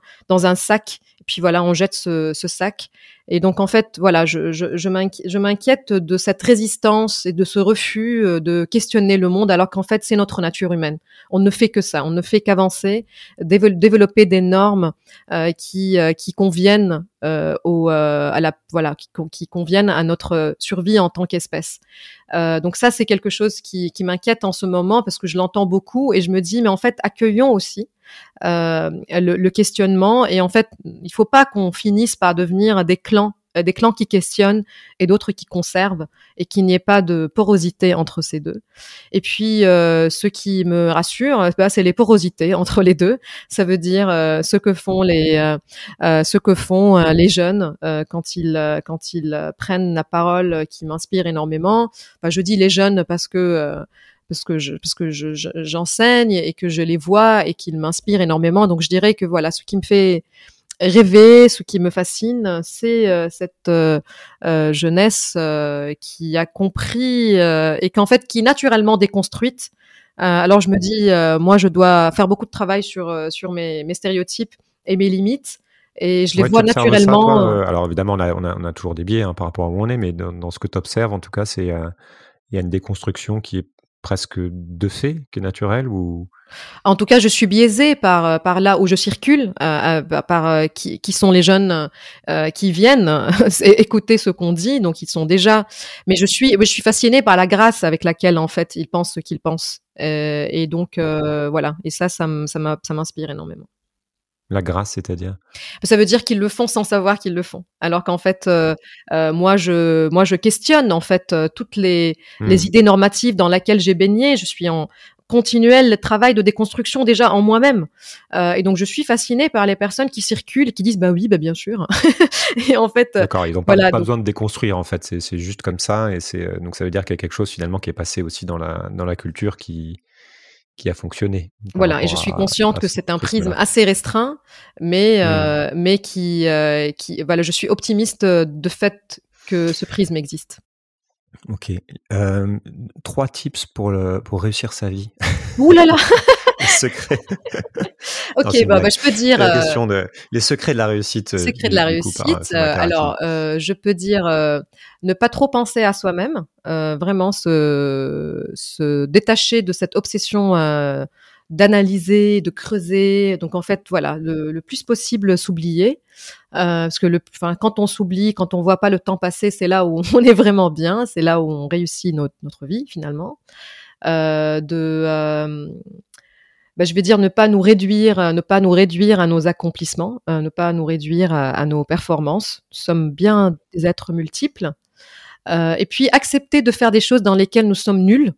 sac. Et puis voilà, on jette ce, ce sac et donc en fait, voilà, je, je, je m'inquiète de cette résistance et de ce refus euh, de questionner le monde, alors qu'en fait c'est notre nature humaine. On ne fait que ça, on ne fait qu'avancer, développer des normes euh, qui euh, qui conviennent au à la voilà qui, qui, conviennent à notre survie en tant qu'espèce. donc ça c'est quelque chose qui, qui m'inquiète en ce moment parce que je l'entends beaucoup et je me dis mais en fait accueillons aussi le, le questionnement et en fait il faut pas qu'on finisse par devenir des clans euh, des clans qui questionnent et d'autres qui conservent et qu'il n'y ait pas de porosité entre ces deux. Et puis, euh, ce qui me rassure, euh, bah, c'est les porosités entre les deux. Ça veut dire euh, ce que font les, ce que font les jeunes quand ils, quand ils prennent la parole, qui m'inspire énormément. Bah, je dis les jeunes parce que parce que je, parce que j'enseigne et que je les vois et qu'ils m'inspirent énormément. Donc je dirais que voilà, ce qui me fait rêver, ce qui me fascine, c'est euh, cette euh, euh, jeunesse qui a compris et qu'en fait qui est naturellement déconstruite. alors je me dis, moi je dois faire beaucoup de travail sur sur mes, stéréotypes et mes limites et je les vois naturellement. alors évidemment, on a, on, a, toujours des biais hein, par rapport à où on est, mais dans, ce que tu observes, en tout cas, c'est il y a une déconstruction qui est presque de fait, que est naturel ou En tout cas, je suis biaisée par euh, par là où je circule, euh, euh, bah, par qui, qui, sont les jeunes qui viennent écouter ce qu'on dit, donc ils sont déjà. Mais je suis je suis fascinée par la grâce avec laquelle en fait ils pensent ce qu'ils pensent, et donc voilà. Et ça, ça m'inspire énormément. La grâce, c'est-à-dire Ça veut dire qu'ils le font sans savoir qu'ils le font. Alors qu'en fait, euh, mmh. euh, moi, je, moi, je questionne en fait euh, toutes les, mmh. idées normatives dans lesquelles j'ai baigné. Je suis en continuel travail de déconstruction déjà en moi-même. et donc, je suis fascinée par les personnes qui circulent qui disent bah oui, bah bien sûr. et en fait, d'accord, ils n'ont pas, pas besoin de déconstruire en fait. C'est juste comme ça. Et c'est donc ça veut dire qu'il y a quelque chose finalement qui est passé aussi dans la dans la culture qui qui a fonctionné. Voilà, et je suis consciente que c'est un prisme assez restreint, mais, mm. euh, mais qui, euh, qui, voilà, je suis optimiste euh, de fait que ce prisme existe. Ok. trois tips pour, le, pour réussir sa vie. Ouh là là les secrets. ok, bah, bah, je peux dire. La euh, question de, les secrets de la réussite. Euh, secrets de la réussite. Euh, alors, je peux dire ne pas trop penser à soi-même, vraiment se, se, détacher de cette obsession d'analyser, de creuser. Donc en fait, voilà, le, plus possible s'oublier, parce que le, quand on s'oublie, quand on voit pas le temps passer, c'est là où on est vraiment bien, c'est là où on réussit notre, notre vie finalement. de bah, je vais dire ne pas nous réduire, euh, ne pas nous réduire à nos accomplissements, euh, ne pas nous réduire euh, à, nos performances. Nous sommes bien des êtres multiples. et puis accepter de faire des choses dans lesquelles nous sommes nuls.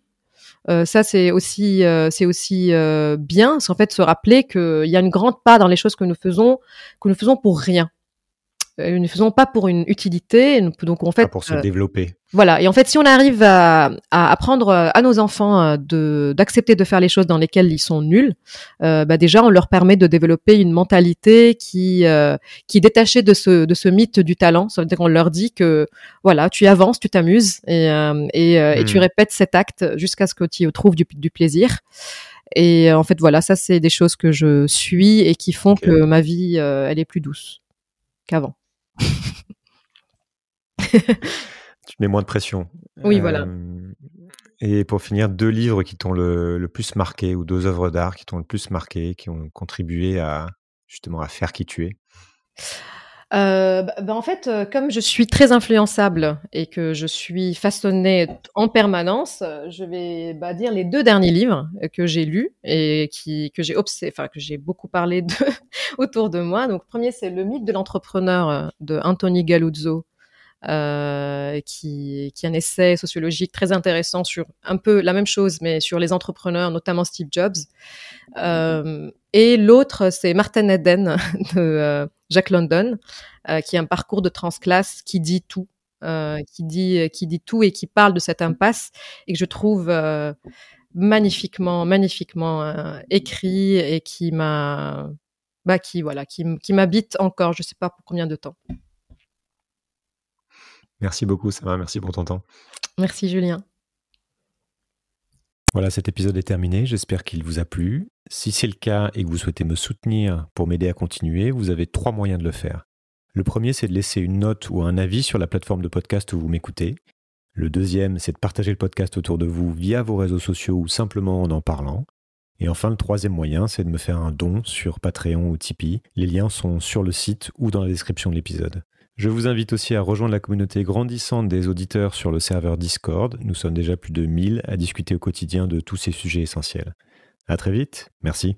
ça c'est aussi c'est aussi bien, c'est en fait se rappeler qu'il y a une grande part dans les choses que nous faisons que nous faisons pour rien. Nous euh, ne faisons pas pour une utilité, donc en fait. Pas ah, pour se euh, développer. Voilà. Et en fait, si on arrive à, apprendre euh, à nos enfants d'accepter de faire les choses dans lesquelles ils sont nuls, bah déjà on leur permet de développer une mentalité qui qui est détachée de ce de ce mythe du talent. c'est à dire qu'on leur dit que voilà, tu avances, tu t'amuses et et, tu hmm. répètes cet acte jusqu'à ce que tu trouves du, plaisir. Et en fait, voilà, ça, c'est des choses que je suis et qui font que ma vie, elle est plus douce qu'avant tu mets moins de pression. Oui, voilà. Et pour finir, deux livres qui t'ont le, plus marqué ou deux œuvres d'art qui t'ont le plus marqué, qui ont contribué à justement à faire qui tu es. Euh, bah, bah, en fait, euh, comme je suis très influençable et que je suis façonnée en permanence, je vais bah, dire les deux derniers livres que j'ai lus et qui, que j'ai enfin que j'ai beaucoup parlé autour de moi. Donc, premier, c'est Le mythe de l'entrepreneur euh, de Anthony Galuzzo euh, qui, est un essai sociologique très intéressant sur un peu la même chose, mais sur les entrepreneurs, notamment Steve Jobs. Euh, et l'autre, c'est Martin Eden de euh, Jack London, qui a un parcours de transclasse qui dit tout. qui dit qui dit tout et qui parle de cette impasse et que je trouve magnifiquement magnifiquement écrit et qui m'a bah, qui voilà qui, qui m'habite encore je sais pas pour combien de temps Merci beaucoup, ça va, Merci pour ton temps. Merci, Julien. Voilà, cet épisode est terminé. J'espère qu'il vous a plu. Si c'est le cas et que vous souhaitez me soutenir pour m'aider à continuer, vous avez trois moyens de le faire. Le premier, c'est de laisser une note ou un avis sur la plateforme de podcast où vous m'écoutez. Le deuxième, c'est de partager le podcast autour de vous via vos réseaux sociaux ou simplement en en parlant. Et enfin, le troisième moyen, c'est de me faire un don sur Patreon ou Tipeee. Les liens sont sur le site ou dans la description de l'épisode. Je vous invite aussi à rejoindre la communauté grandissante des auditeurs sur le serveur Discord. Nous sommes déjà plus de 1000 à discuter au quotidien de tous ces sujets essentiels. À très vite, merci.